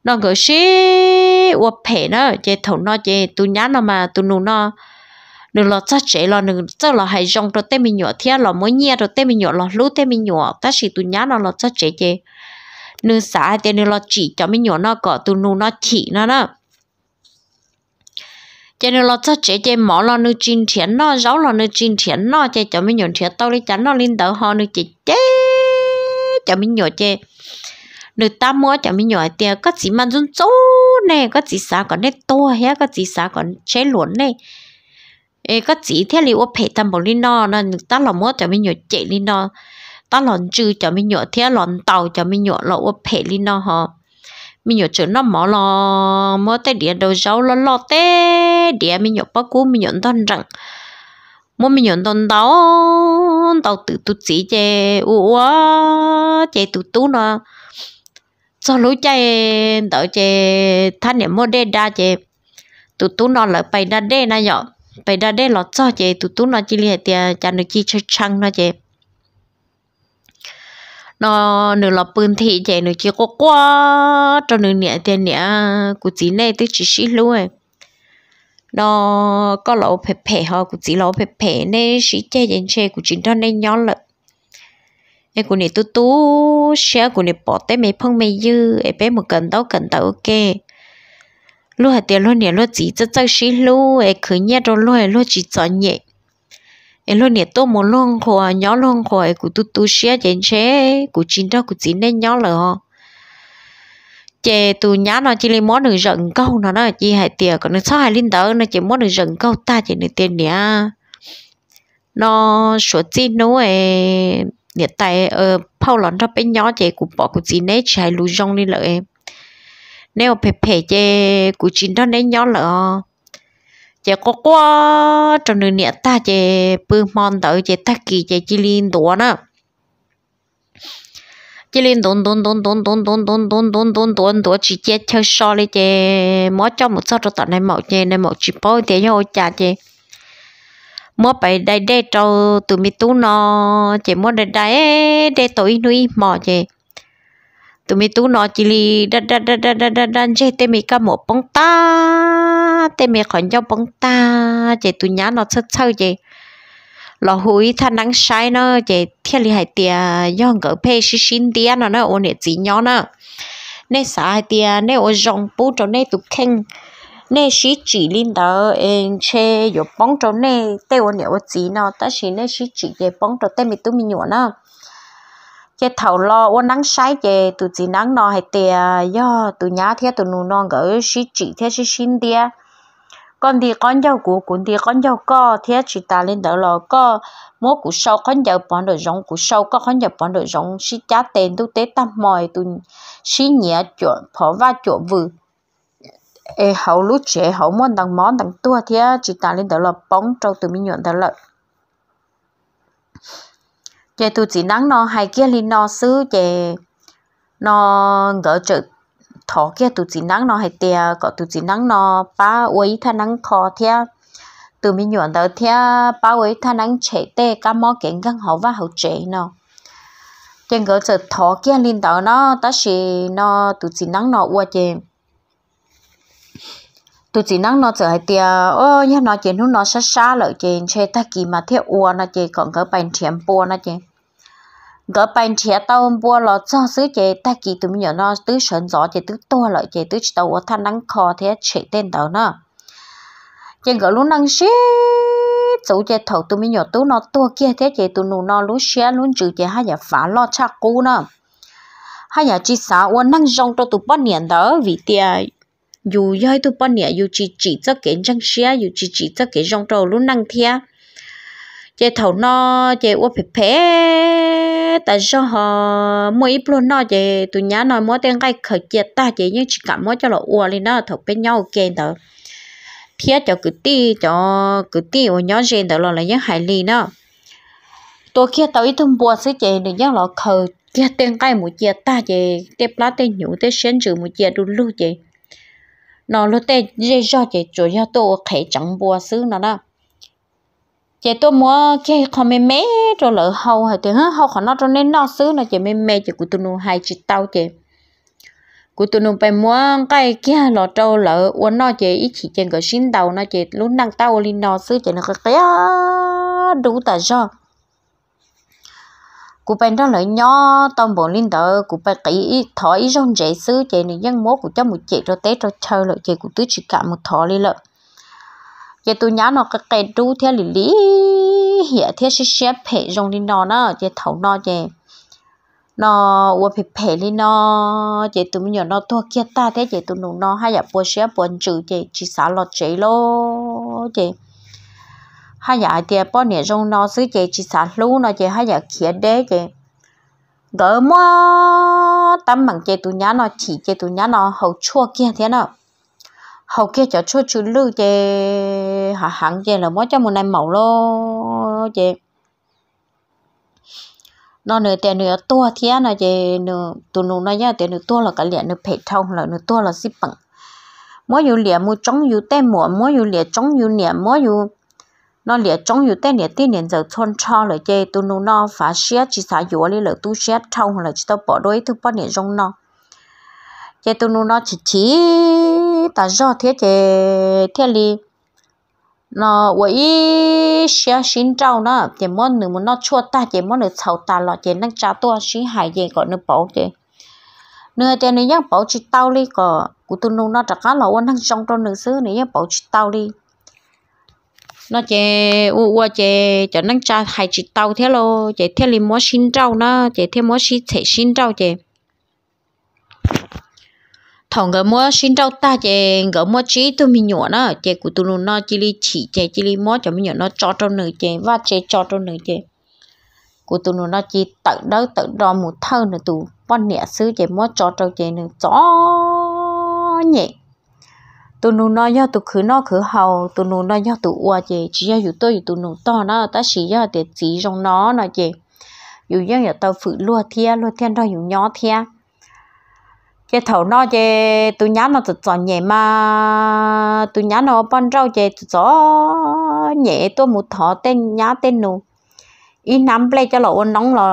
nó gửi xí uop phe nó chạy thầu nó chạy tụi nhã nó mà tụi nụ nó nếu lọ chắc chế là nếu cho là hay rong rồi tên mình nhỏ thì là mới nhẹ rồi tên mình nhỏ là lú tên mình nhỏ ta chỉ tu nhá nó lọ chắc chế chứ nếu xã thì nếu lọ chỉ cho mình nhỏ nó có tu nụ nó chỉ nó nó, cho nên lo cho chế chứ mỏ lo nếu chín thiện nó giáo lo nếu chín thiện nó chứ cho mình nhỏ thì tao đi chán nó lên đầu ho nư chỉ chế cho mình nhỏ chứ nếu ta mua cho mình nhỏ thì có gì mà run chỗ này có gì xả còn nét to hay có gì xả còn chế luôn này ê có chỉ thế li ô phải tâm bảo li nó nên ta là mua cho mình nhọ chạy li nó ta là chữ cho mình nhọ thế là tàu cho mình nhọ là ô phải li nó hả mình nhọ chữ nó mỏ lo mua tay địa đầu rau lo lo té địa mình nhọ bắc cú mình nhọ thân rằng mua mình nhọ thân tàu tàu từ từ chỉ chè u á chè từ tú nó cho lối chè đợi chè thanh niệm mua đê đa chè từ từ nó lại bay đa đê na nhọ bây giờ đây lọt cho chị tụt tụt nó chỉ liên tiền chả được chi chơi chăng nó chị nó nửa lọ bươn thị chị nửa chia quá quá cho nửa nẻ tiền nẻ của chị này tôi chỉ xí luôn nó có lỗ phê phê họ của chị lỗ phê phê nên chỉ chơi chơi chơi của chị đó nên nhỏ lợ em của này tụt tú share của này bỏ tới mấy phong mấy dư em bé một cần đó cần tao ok lúc hạt tiền lúc nè lúc chỉ cho cho xí lúc ấy khử nhẹ rồi lúc ấy lúc chỉ cho nhẹ ấy lúc nè tôi muốn luôn khổ nhỏ luôn khổ ấy cụ tu tu xía chén chế cụ chín đó cụ chín nên nhỏ lỡ ho chè tu nhá nó chỉ lấy món được rận câu nó nó chỉ hạt tiền còn nó sao hạt linh tử nó chỉ món được rận câu ta chỉ được tiền nè nó số chi nó ấy nè tại ờ phao lon cho bên nhỏ chè cụ bỏ cụ chín đấy chạy lùi rong đi lợi em nếu phải phải chơi cuộc chiến đó nên nhỏ lỡ chơi có quá trong nửa nẹt ta chơi bơm mòn tới chơi ta kỳ chơi chi liên tổ nữa chỉ lên đồn đồn đồn đồn đồn đồn đồn đồn đồn đồn đồn đồn chỉ chết chơi so lên chơi mỗi trong một số trong tận này mỗi chơi này mỗi chỉ bôi thế nhau chả chơi mỗi bài đây đây cho tụi mi tú nó chơi mỗi đây đây đây tối nuôi mỏ chơi tụi mi tú nó chỉ li đan đan đan đan đan đan đan chơi tê mi cá mổ bóng ta tê mi khỏi cho bóng ta chơi tụi nhá nó sơ sơ chơi lò húi than nắng sai nó chơi thiên li hải tia do ngỡ phê xí xin tia nó nó ôn để gì nhỏ nó nên xã hải tia nên ôn rong bú cho nên tụi khen nên xí chỉ linh đó em chơi yo bóng cho nên tê ôn để ôn gì nó ta xí nên xí chỉ để bóng cho tê mi tú mi nhỏ nó chế thầu lo uốn nắng sai chế tụi chỉ nắng nọ hay tè do tụi nhá thế tụi nụ non gỡ xí chỉ thế xí xin tè con thì con dâu của cũng thì con dâu co thế chỉ ta lên đỡ lo co mỗi của sau con dâu bọn đồ giống của sau có con dâu bọn đồ giống xí chá tiền tu tế tâm mồi tụi xí nhẹ chỗ phó va chỗ vừa e hậu lúc trẻ hậu món đằng món đằng tua thế chỉ ta lên đỡ lo bóng trâu tụi mi nhọn đỡ lợi chị tôi chỉ nắng nó hay kia lên nó xứ chị nó gỡ trợ thọ kia tôi chỉ nắng nó hay tia có tôi chỉ nắng nó ba quấy tha nắng khó thia từ mình nhuận tới thia ba quấy tha nắng chạy tê cá mò kiện găng hậu và hậu chế nó trên gỡ trợ thọ kia lên đó nó ta chỉ nó tôi chỉ nắng nó qua chị tôi chỉ nắng nó trở hay tia ô nhá nó chỉ nó nó xa xa lợi chị chơi ta kỳ mà theo ua nó chị còn có bánh thiểm bua nó chị gỡ bàn trẻ tao bua lọ cho sứ chế ta kỳ tụi mình nó tứ sớm gió chế tứ to lại chế tứ tàu ở thanh nắng khó thế chế tên tàu nó chế gỡ luôn năng xí chủ chế thầu tụi mình nhỏ tứ nó tua kia thế chế tụi nó nó lú xé luôn trừ chế hai nhà phá lo cha cú nó hai nhà chỉ xã uốn năng rong cho tụi bọn niệm đó vì tiền dù dây tụi bọn niệm dù chỉ chỉ cho cái răng xé dù chỉ chỉ cho cái rong trâu luôn năng thiệt chế thầu nó chế uống phải phê tại do họ mỗi ít luôn nó chế tụi nhá nói mỗi tên cái khởi chế ta chế nhưng chỉ cảm mỗi cho là uống lên nó thầu bên nhau kèn đó thiết cho cứ ti cho cứ ti uống nhau riêng đó là những hải lý nó tôi kia tao ít thông bùa sẽ chế được nhắc là khởi chế tên cái một chế ta chế tiếp lá tên nhũ tên xén chữ mỗi chết đủ lưu chế nó lúc tên dễ cho chế chủ yếu tôi khởi chẳng buồn xứ nó đó chị tôi mua cái không mê mê rồi lỡ hầu hay thì hả hầu khỏi nó cho nên nó xứ là chị mê mê chị của tôi nuôi hai chị tao chị của tôi nuôi phải mua cái kia lọ trâu lỡ uống nó chị ít chỉ trên cái xin đầu nó chị lúc đang tao lên nó xứ chị nó cái cái đủ tà cho, của bên đó lại nhỏ toàn bộ lên đỡ của bên cái thỏi rong chị xứ chị này dân mốt của cháu một chị rồi tết rồi chơi lại chị của tôi chỉ cả một thỏi lên lợi giờ tôi nhớ nó cái cây đu theo lì lì hiện theo sẽ sẽ phê rong đi nó nó giờ thấu nó giờ nó qua phê phê đi nó giờ tôi mình nhỏ nó thua kia ta thế giờ tôi nung nó hay là bùa sẽ bùa chữ giờ chỉ xả lọt chế lô giờ hay là thì bao nhiêu rong nó xứ giờ chỉ xả lú nó giờ hay là kia đế giờ gỡ mua tấm bằng chế tôi nhớ nó chỉ chế tôi nhớ nó hậu chua kia thế nào hầu kia cho cho chú lưu chè hạ hẳn chè là mỗi cho một năm mẫu lo chè nó nửa tiền nửa to thế nó chè nửa tụ nụ nó nhá tiền nửa to là cả liền nửa phải thông là nửa to là xịt bằng mỗi dù liền mua trống dù tem mua mỗi dù liền trống dù liền mỗi dù nó liền trống dù tem liền tiền liền giờ thôn cho là chè tụ nụ nó phá xé chỉ xả dù lên là tu xé thông là chỉ tao bỏ đôi thứ bỏ liền rong nó chế tôi nó chỉ chỉ ta do thế chế thế li nó vậy xia xin trâu nó chế món nữa muốn nó chua ta chế món nữa sầu ta lọ chế năng trả tua xin hại chế gọi nó bảo chế nữa chế này nhắc bảo chỉ tao li có cụ tôi nó trả cá lọ năng trong trong nữa xứ này nhắc bảo chỉ tao li nó chế u u chế cho năng trả hại chỉ tao thế lo chế thế li món xin trâu nó chế thế món xin thể xin trâu chế thằng gỡ mua xin đâu ta chè gỡ mua chỉ tụi mi nhọ nó chè của tụi nó chỉ li chỉ chè chỉ li mua cho mi nhọ nó cho trong nửa chè và chè cho trong nửa chè của tụi nó chỉ tận đó tận đó một thơ nữa tụi bọn nẻ xứ chè mua cho trong chè nữa cho nhẹ tụi nó do tụi khứ nó khứ hầu tụi nó do tụi ua chè chỉ do tụi tôi tụi nó to nó ta chỉ do để chỉ trong nó nó chè dù do nhà tao phụ lúa thia lúa thia đó dù nhỏ thia chế thầu nó chế tụi nhá nó tự chọn nhẹ mà tụi nhá nó bán rau chế tự chọn nhẹ tôi một thọ tên nhá tên nụ ý nắm play cho lộ nóng là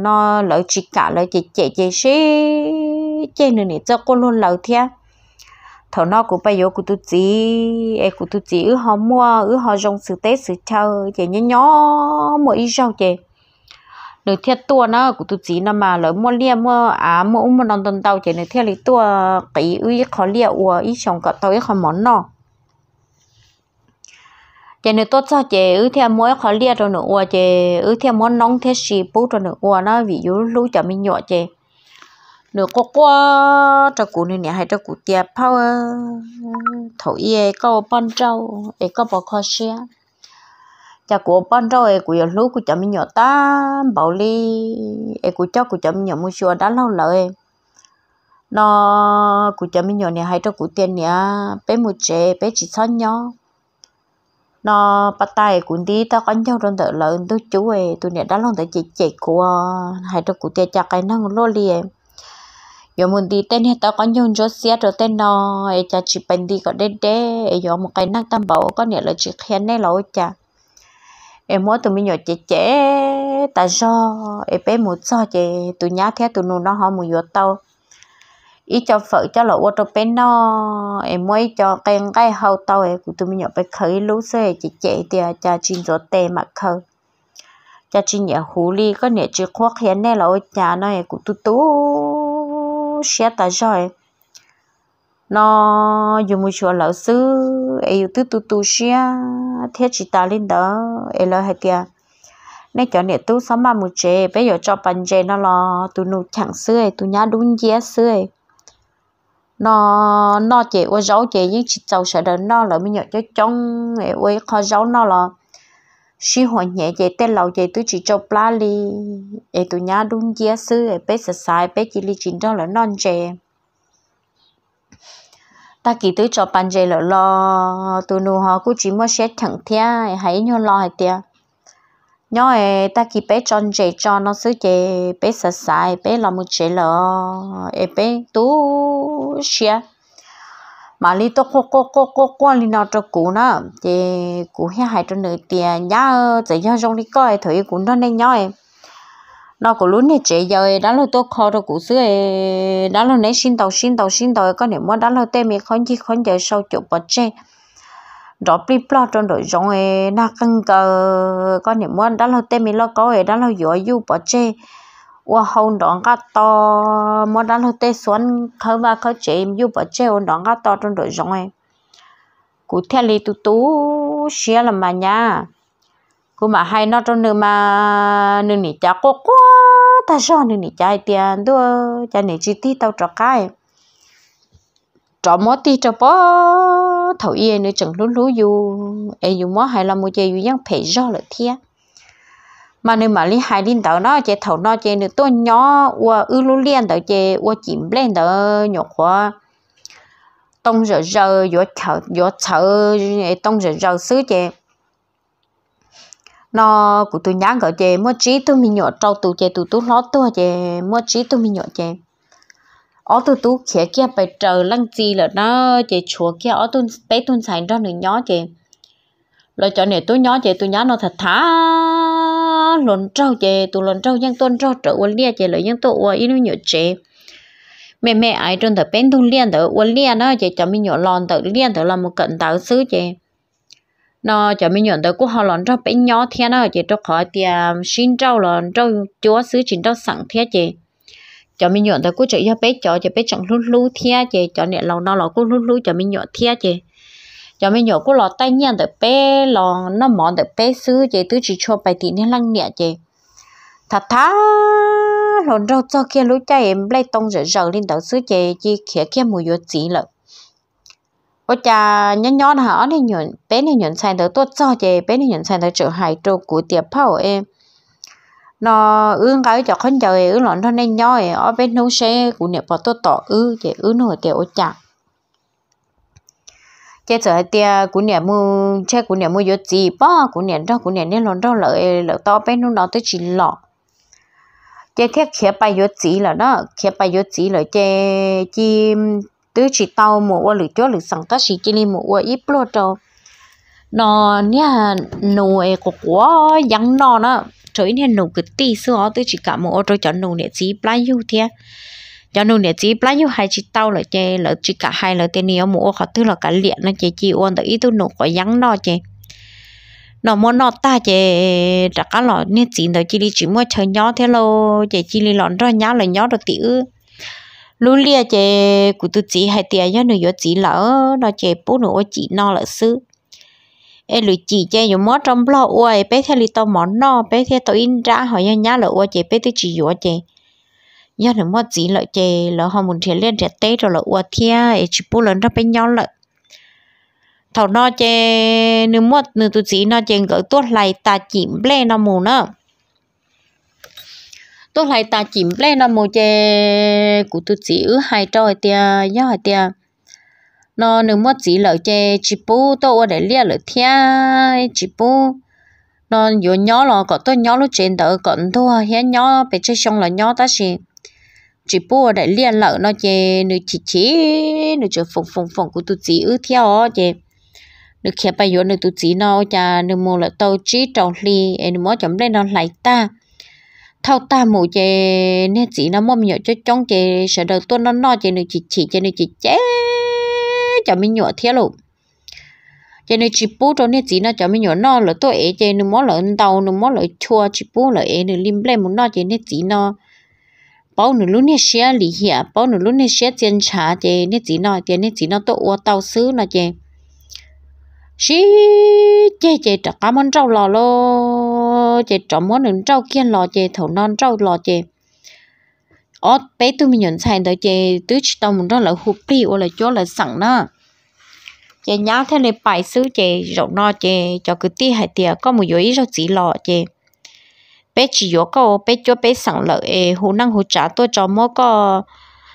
nó lợi chỉ cả lợi chỉ chế chế xí chế nữa nè cho cô luôn lợi thia thầu nó cũng bây giờ cũng tu chỉ em cũng tu chỉ ở họ mua ở họ dùng sự tế sự chơi chế nhỏ nhỏ mỗi rau chế nếu thiết tua nó cũng tụt chỉ nó mà lỡ mua lia mua à mua mua non tuần tàu chỉ nếu thiết lý tua cái uy khó lia ua ý chồng cặp tàu ít khó món nọ chỉ nếu tốt cho chỉ ư theo mỗi khó lia rồi nữa ua chỉ ư theo món nóng thế xì bút rồi nữa ua nó ví dụ lú chả mình nhọ chỉ nửa có qua cho cụ này nè hay cho cụ tiệp phao thổi ye câu bắn trâu ấy có bỏ khó xe chả của ban đầu ấy của lúc của chấm nhỏ ta bảo li ấy của cho của chấm nhỏ mua xua đã lâu rồi nó của chấm nhỏ này hai cho của tiền nè bé một trẻ bé chỉ son nhỏ nó bắt tay cũng đi ta con nhau trong đợt lợn tôi chú ấy tôi nè đã lòng tới chị chị của hai đứa của tiền chặt cái năng lô liền giờ muốn đi tên hết tao con nhau cho xe rồi tên nó ấy cha chỉ bên đi có đế đế ấy giờ một cái năng tam bảo có nè là chỉ khen này lâu cha em muốn tụi mình nhỏ chị trẻ ta do em bé một do chị tụi nhá thế tụi nó nó họ một yếu tao ý cho vợ cho lỗ water tô nó em mới cho cái cái hậu tao em tụi mình nhỏ phải khởi lú xe chị trẻ thì cha chuyên gió tè mặt khơi cha chuyên nhà hú ly có nhà chưa khoác hiện nay là ôi cha nó em cũng tu tu xe ta rồi nó dùng một chỗ lão sư ấy tự tu tu xia thế chỉ ta lên đó ấy là hay kia nên cho nên tu sắm mà một chế bây giờ cho bạn chế nó lo, tu nụ chẳng xưa tu nhá đúng dễ xưa nó nó chế ô giáo chế những chỉ giàu sợ đến nó là mình nhớ cho trong ấy ô khó giáo nó là sĩ hội nhẹ chế tên lâu chế tu chỉ cho plali ấy tu nhá đúng dễ xưa ấy bây giờ sai bây chỉ lý chính đó là non chế ta kỳ tới cho bàn dây lỡ lo tụi nô họ cũng chỉ mua xét thẳng thia hãy nhớ lo hay tia nhớ ta kỳ bé chọn dây cho nó sứ dây bé sợ sai bé làm một chế lo, ấy bé tu xe mà li to cô cô cô cô cô li nào cho cũ nó thì cũ hay hai cho nữ tiền nhá chỉ nhớ trong đi coi thấy cũ nó nên nhớ em nó cũng luôn này chế giờ đó là tôi kho rồi cũng xưa đó là nấy xin tàu xin tàu xin tàu có niệm mua đó là tem mình không chỉ không giờ sau chụp bật chế rõ bị plot trong đội giống ấy na căng cờ có niệm mua đó là tem mình lo có ấy đã lo dựa du bật chế và hậu đón cá to mua đó là tê xoắn khơi và khơi chế du bật chế hậu đón cá to trong đội giống ấy cụ thể là tụ tụ xia là mà nha cô mà hay nó trong nữa mà nữa nỉ cha cô quá ta cho nữa nỉ chạy tiền đua cha nỉ chi tí tao cho cái cho mó tí cho bó thầu yên nữa chẳng lú lú dù em dù mó hay là mua chơi dù yang phải do là thiệt mà nếu mà lý hai linh tàu nó chơi thầu nó chơi nữa tôi nhỏ qua ư lú liên tàu chơi qua chìm lên tàu nhỏ quá tông giờ giờ vô chợ vô chợ tông giờ giờ xứ chơi nó của tôi nhắn gọi chị mua trí tôi mình nhỏ trâu tôi chị tôi tôi lót tôi chị mua trí tôi mình nhỏ chị ó tôi tôi kia kia bài trời lăng gì là nó chị chùa kia ó tôi bé tôi xài đó nó nhỏ chị rồi cho này tôi nhỏ chị tôi nhắn nó thật thả lồn trâu chị tôi lồn trâu nhưng tôi trâu trở uốn lia chị lại nhưng tôi uốn nó nhỏ chị mẹ mẹ ai trong thời bên tôi liền tới uốn lia nó chị cho mình nhỏ lòn tới liền tới là một cận táo xứ chị nó cho mình nhận được của họ lần cho bé nhỏ thế nào chỉ cho khỏi tiền à, xin trâu lon trâu chúa xứ chính trâu sẵn thế chị cho mình nhận được của chị cho bé cho cho bé chẳng lú lú thế chị cho nè lòng nó lọ của lú lú cho mình nhận thế chị cho mình nhận của lọ tay nhận được bé lon nó mỏ được bé xứ chị tứ chỉ cho bài tí nên lăng nhẹ chị thật thà lần trâu cho kia lú chạy em lấy tông rửa rửa lên đầu xứ chị chỉ khía kia mùi vô chỉ lợn có cha nhớ nhớ hở thì nhận bé thì nhận sai tới tốt cho chị bé thì nhận sai tới chỗ hải trâu của tiệp phao em nó ương cái cho con trời ư lọn thôi nên nhoi ở bên nấu xe của niệm vào tốt tỏ ư chị ư nổi tiểu ô chả chị sợ tia của niệm mu che của niệm mu vô gì bó của niệm đó của niệm nên lọn đó lợi lợi to bên nó đó tới chỉ lọ chị thiết khía bài vô gì là đó khía bài vô gì là chị chim tứ chỉ tàu một ô lưỡi chó lưỡi sẵn ta chỉ chỉ lên một ô ít lo cho nó nha nụ e của quá dặn nó nó trời nha nụ cái tí xưa tứ chỉ cả một rồi cho cho nụ nè chỉ play you thế cho nụ này chỉ play you hai chỉ tàu là chơi là chỉ cả hai là tên nhiều một ô họ tứ là cả liền nó chơi chỉ ôn tới ít tứ nụ có dặn nó chơi nó muốn nó ta chế trả cả lọ nên chỉ đó chỉ đi chỉ mua chơi nhỏ thế lo chế chỉ đi lọn ra nhá là nhỏ được tí ư lúc lia à, chị cụ tu chị hay tiền cho nữ yo chị lỡ nó chị bố nữ chị no là sư em lười chị chơi nhiều món trong lo ôi bé theo li tao món no bé theo tao in ra hỏi nhau nhá lỡ ôi chị bé tôi chị yo chị do nữ mót chị lỡ chị lỡ họ muốn thiệt lên thiệt tê rồi lỡ ôi thia em chị bố lớn ra bên nhau lỡ thầu no chị nữ mót nữ tôi chỉ no chị gỡ tuốt lại ta chỉ lên nó mù nữa tôi lại ta chìm lên nó một chè cụ tôi chỉ ứ hai trôi tia gió hai tia nó nếu mất chỉ lỡ chè chỉ bố tôi để lia lỡ thia chỉ bố nó vừa nhỏ lo có tôi nhỏ lúc trên đỡ còn thua hiện nhỏ bị chơi xong là nhỏ ta xin chỉ bố để lia lỡ nó chè nữ chỉ chỉ nữ chơi phồng phồng phồng của tôi chỉ ứ theo chè nữ kia bây giờ nữ tôi chỉ nó cha nữ mua là tôi chỉ trồng ly em muốn chấm lên nó lại ta thao ta mù chè nên chỉ nó mâm nhựa cho trong chè sợ đầu tôi nó no chè nữa chị chỉ chè nữa chị chế cho mình nhựa thiệt luôn chè nữa chị bù cho nên chỉ nó cho mình nhựa no là tôi ấy chè nữa mỗi lỡ đầu nữa mỗi lỡ chua chị bù lỡ ấy nữa lim lên muốn no chè nên chỉ nó bao nữa lúc này xe lì hiệp bao nữa lúc này xe tiền trả chè nên chỉ nó chè nên chỉ nó tôi uo tàu xứ nó chè xí chè chè trả cảm ơn trâu lò luôn ô chế trọ món nướng trâu kiên lò chế thầu non trâu lò chế ở bé tôi mình nhận sai tới chế tứ tao muốn đó là hụp đi ô là chỗ là sẵn đó chế nhá thế này bài sứ chế rộng no chế cho cứ ti hải tiệt có một yếu rau chỉ lò chế bé chỉ yếu câu bé cho bé sẵn lợi ê hú năng hú trả tôi cho mỗi có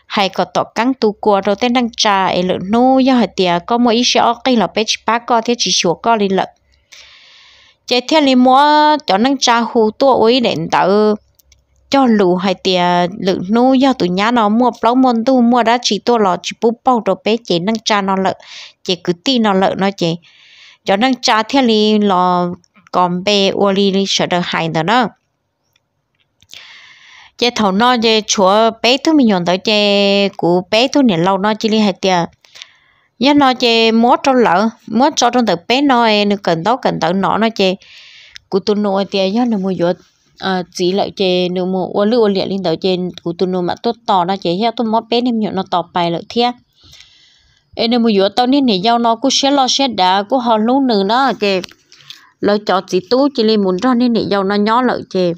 hay có tỏ căng tu cua rồi tên năng trà ê lợn nô, do hai tiệt có một ít sữa cây là bé chỉ ba có thế chỉ sữa có lên lợn chế thiết lý mua cho năng cha hù tua ối đến tàu cho lũ hay tiền lũ nu do tụi nhá nó mua plong môn tu mua đã chỉ tua lọ chỉ bút bao đồ bé chế năng cha nó lợ chế cứ ti nó lợ nó chế cho năng cha thiết lý lọ còn bé ô li li sợ được hại nữa nó chế thầu nó chế chúa bé thứ mình nhon tới chế cú bé thứ này lâu nó chỉ li hay tiền nhớ nó chơi mốt trong lỡ mốt cho trong tập bé nó e, nó cần tóc cần tận nó nó chơi của tôi nuôi thì nhớ nó mua vô chỉ lại chê nó mua ô lưu ô liệt lên đầu trên của tôi nuôi mà tốt to nó chơi hết tôi mốt bé em nhọ nó to bài lợi thiệt em nên mua vô tao nên này giao nó cũng sẽ lo sẽ đã cũng họ lúc nữa nó chơi lợi cho chỉ tú chỉ lên muốn cho nên này giao nó nhỏ lợi chơi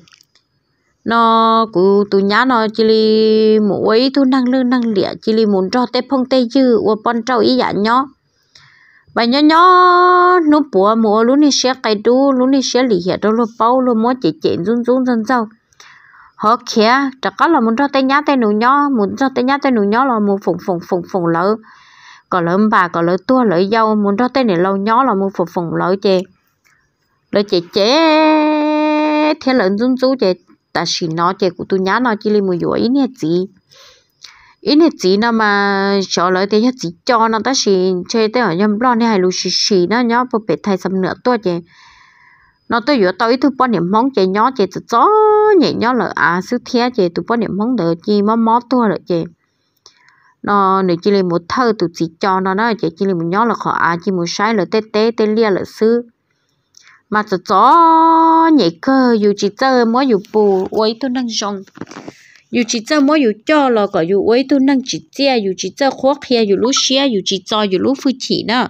nó cú tụ nhá nó chỉ li mũ ấy tu năng lư năng lịa chỉ li muốn cho tép phong tê dư và bọn trâu ý dạng nhó và nhó nhó nó bùa mùa lúc này sẽ cày đu lúc này sẽ lì hiện đâu lúc bao lúc mua chỉ chỉ run run dần dần họ kia chắc có là muốn cho tay nhá tay nụ nhó muốn cho tay nhá tay nụ nhó là muốn phùng phùng phùng phùng lỡ có lỡ bà có lỡ tua lỡ dâu muốn cho tay này lâu nhó là muốn phùng phùng lỡ chè lỡ chè chế thế lợn run rú chè ta chỉ nó chơi của tôi nhá nó chỉ một chỗ dối nè chị ý nè chị nào mà cho lời thì chị cho nó ta chỉ chơi tới ở nhầm lo này hay lu xì xì nó nhó bộ bể thay sầm nữa tôi chơi nó tôi vừa tôi thứ bao niệm mong chơi nhó chơi chỉ chó nhẹ nhó là à sư thia chơi tụi bao niệm mong đỡ chi mó mó tôi là chơi nó nếu chỉ lên một thơ tụi chị cho nó nó chị chỉ lên một nhó là khó à chỉ một sai là tê tê tê lia là sư mà cho chó cơ dù chỉ chơi mỗi dù bù quấy tôi năng dùng, dù chỉ chơi mỗi dù cho là có dù quấy tôi năng chỉ chia dù chỉ chơi khó kia dù lúc xia dù chỉ cho dù lúc phu chỉ nữa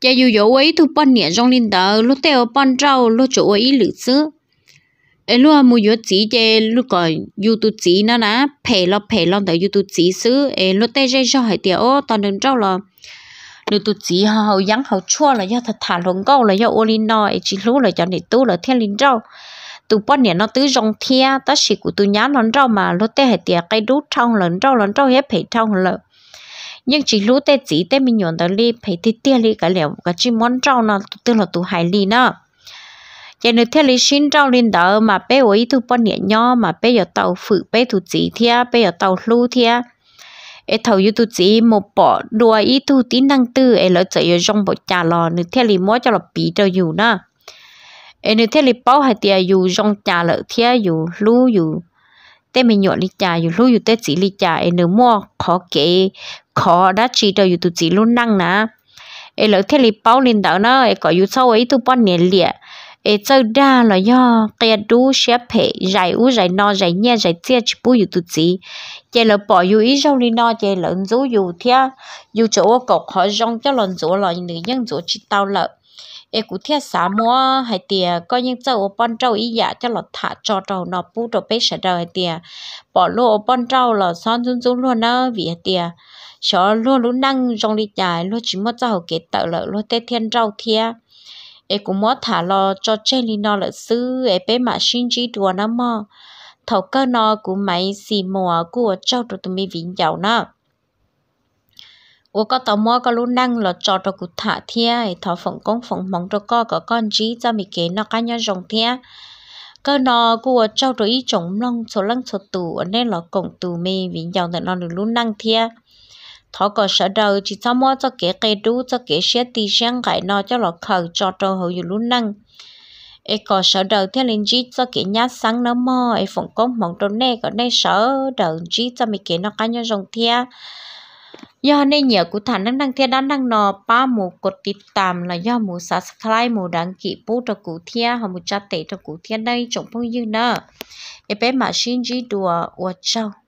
giờ dù dỗ quấy tôi bận nhẹ rong linh đó lúc theo bận rau lúc chỗ quấy lử xứ ấy lúc mua dỗ chỉ chơi lúc có dù tôi chỉ nữa nè phe lo phe lo tới dù tôi chỉ xứ ấy lúc tao chơi cho hai tiệu tao đừng trâu là nếu tụi chỉ họ hậu dán hậu chua là do thật thả lồng câu là do ô linh nó chỉ lú là cho nên tu là thiên linh rau tụi bọn nè nó tứ rong thia ta chỉ của tụi nhá nó rau mà lú tê hệ tiệt cây đút trong lần rau lần rau hết phải trong lợ nhưng chỉ lú tê chỉ tê mình nhọn tới li phải tê tia li cái liệu cái chỉ món rau nó tức là tụi hải li nó cho nên thế lý xin rau linh đỡ mà bé ấy tụi bọn nè nhỏ mà bé giờ tàu phụ bé tụi chỉ thia bé giờ tàu lú thia เอเท่าอยู่ตัวจีหมดปอด้วยอีตัวตีนั่งตื้อเอแล้วจะอยู่จงบจ่าลอนึกเทลีมัวจะหลบปีจะอยู่นะเอนึกเทลีเป้าให้เตียอยู่จงจ่าเลยเทียอยู่รู้อยู่เต้ไม่หยดลิจ่าอยู่รู้อยู่เต้จีลิจ่าเอนึกมัวขอเก๋ขอดัชชีจะอยู่ตัวจีรุ่นนั่งนะเอแล้วเทลีเป้าลินเดาเนาะเอก็อยู่เศร้าไอ้ตัวป้อนเนี่ยเหลี่ย ê cho đa là do cái đu xe phê giải u giải no giải nhẹ giải tia chỉ bù tụt gì chạy là bỏ u ý rong đi no chạy là dỗ u thea u chỗ ở cọc họ rong cho lần chỗ là người nhân chỗ chỉ tao lợ ê cụ thea xả mua hay tia coi những chỗ ở bọn trâu ý giả cho là thả cho trâu nó bù trâu bế sợ đời hay tia bỏ lô bọn trâu là son run run luôn á vì hay tia sợ luôn luôn năng rong đi dài, luôn chỉ mất cho họ kế tợ lợ luôn tê thiên rau thiệt em cũng muốn thả lo cho trên li nó là sư em bé mà xin chỉ đùa nó mà thầu cơ nó của máy xì mùa của cho tụi tụi mình vĩnh dầu nó ô có tàu mua có luôn năng là cho tụi cụ thả thia thọ phồng công phồng mong cho co có con chỉ cho mình kế nó cá nhau rồng thia cơ nó của cho tụi ý chống long số lăng số tù nên là cổng tù mình vĩnh dầu nên nó được luôn năng thia thọ có sợ đầu chỉ sao mua cho kẻ cây đu cho kẻ xe tì sang gãi nó cho lọ khờ cho trâu hầu dù lúc năng e có sợ đầu theo lên chỉ cho kẻ nhát sáng nó mò e phụng công mong trong này có này sợ đầu chỉ cho mấy kẻ nó cá nhau rồng thia do nên nhờ của thằng đang đang thia đang đang nọ ba mù cột tít tạm là do mù subscribe mù đăng ký bố cho cụ thia hoặc mù cha tệ cho cụ thia đây chống phong dư nợ e bé mà xin chỉ đùa uo châu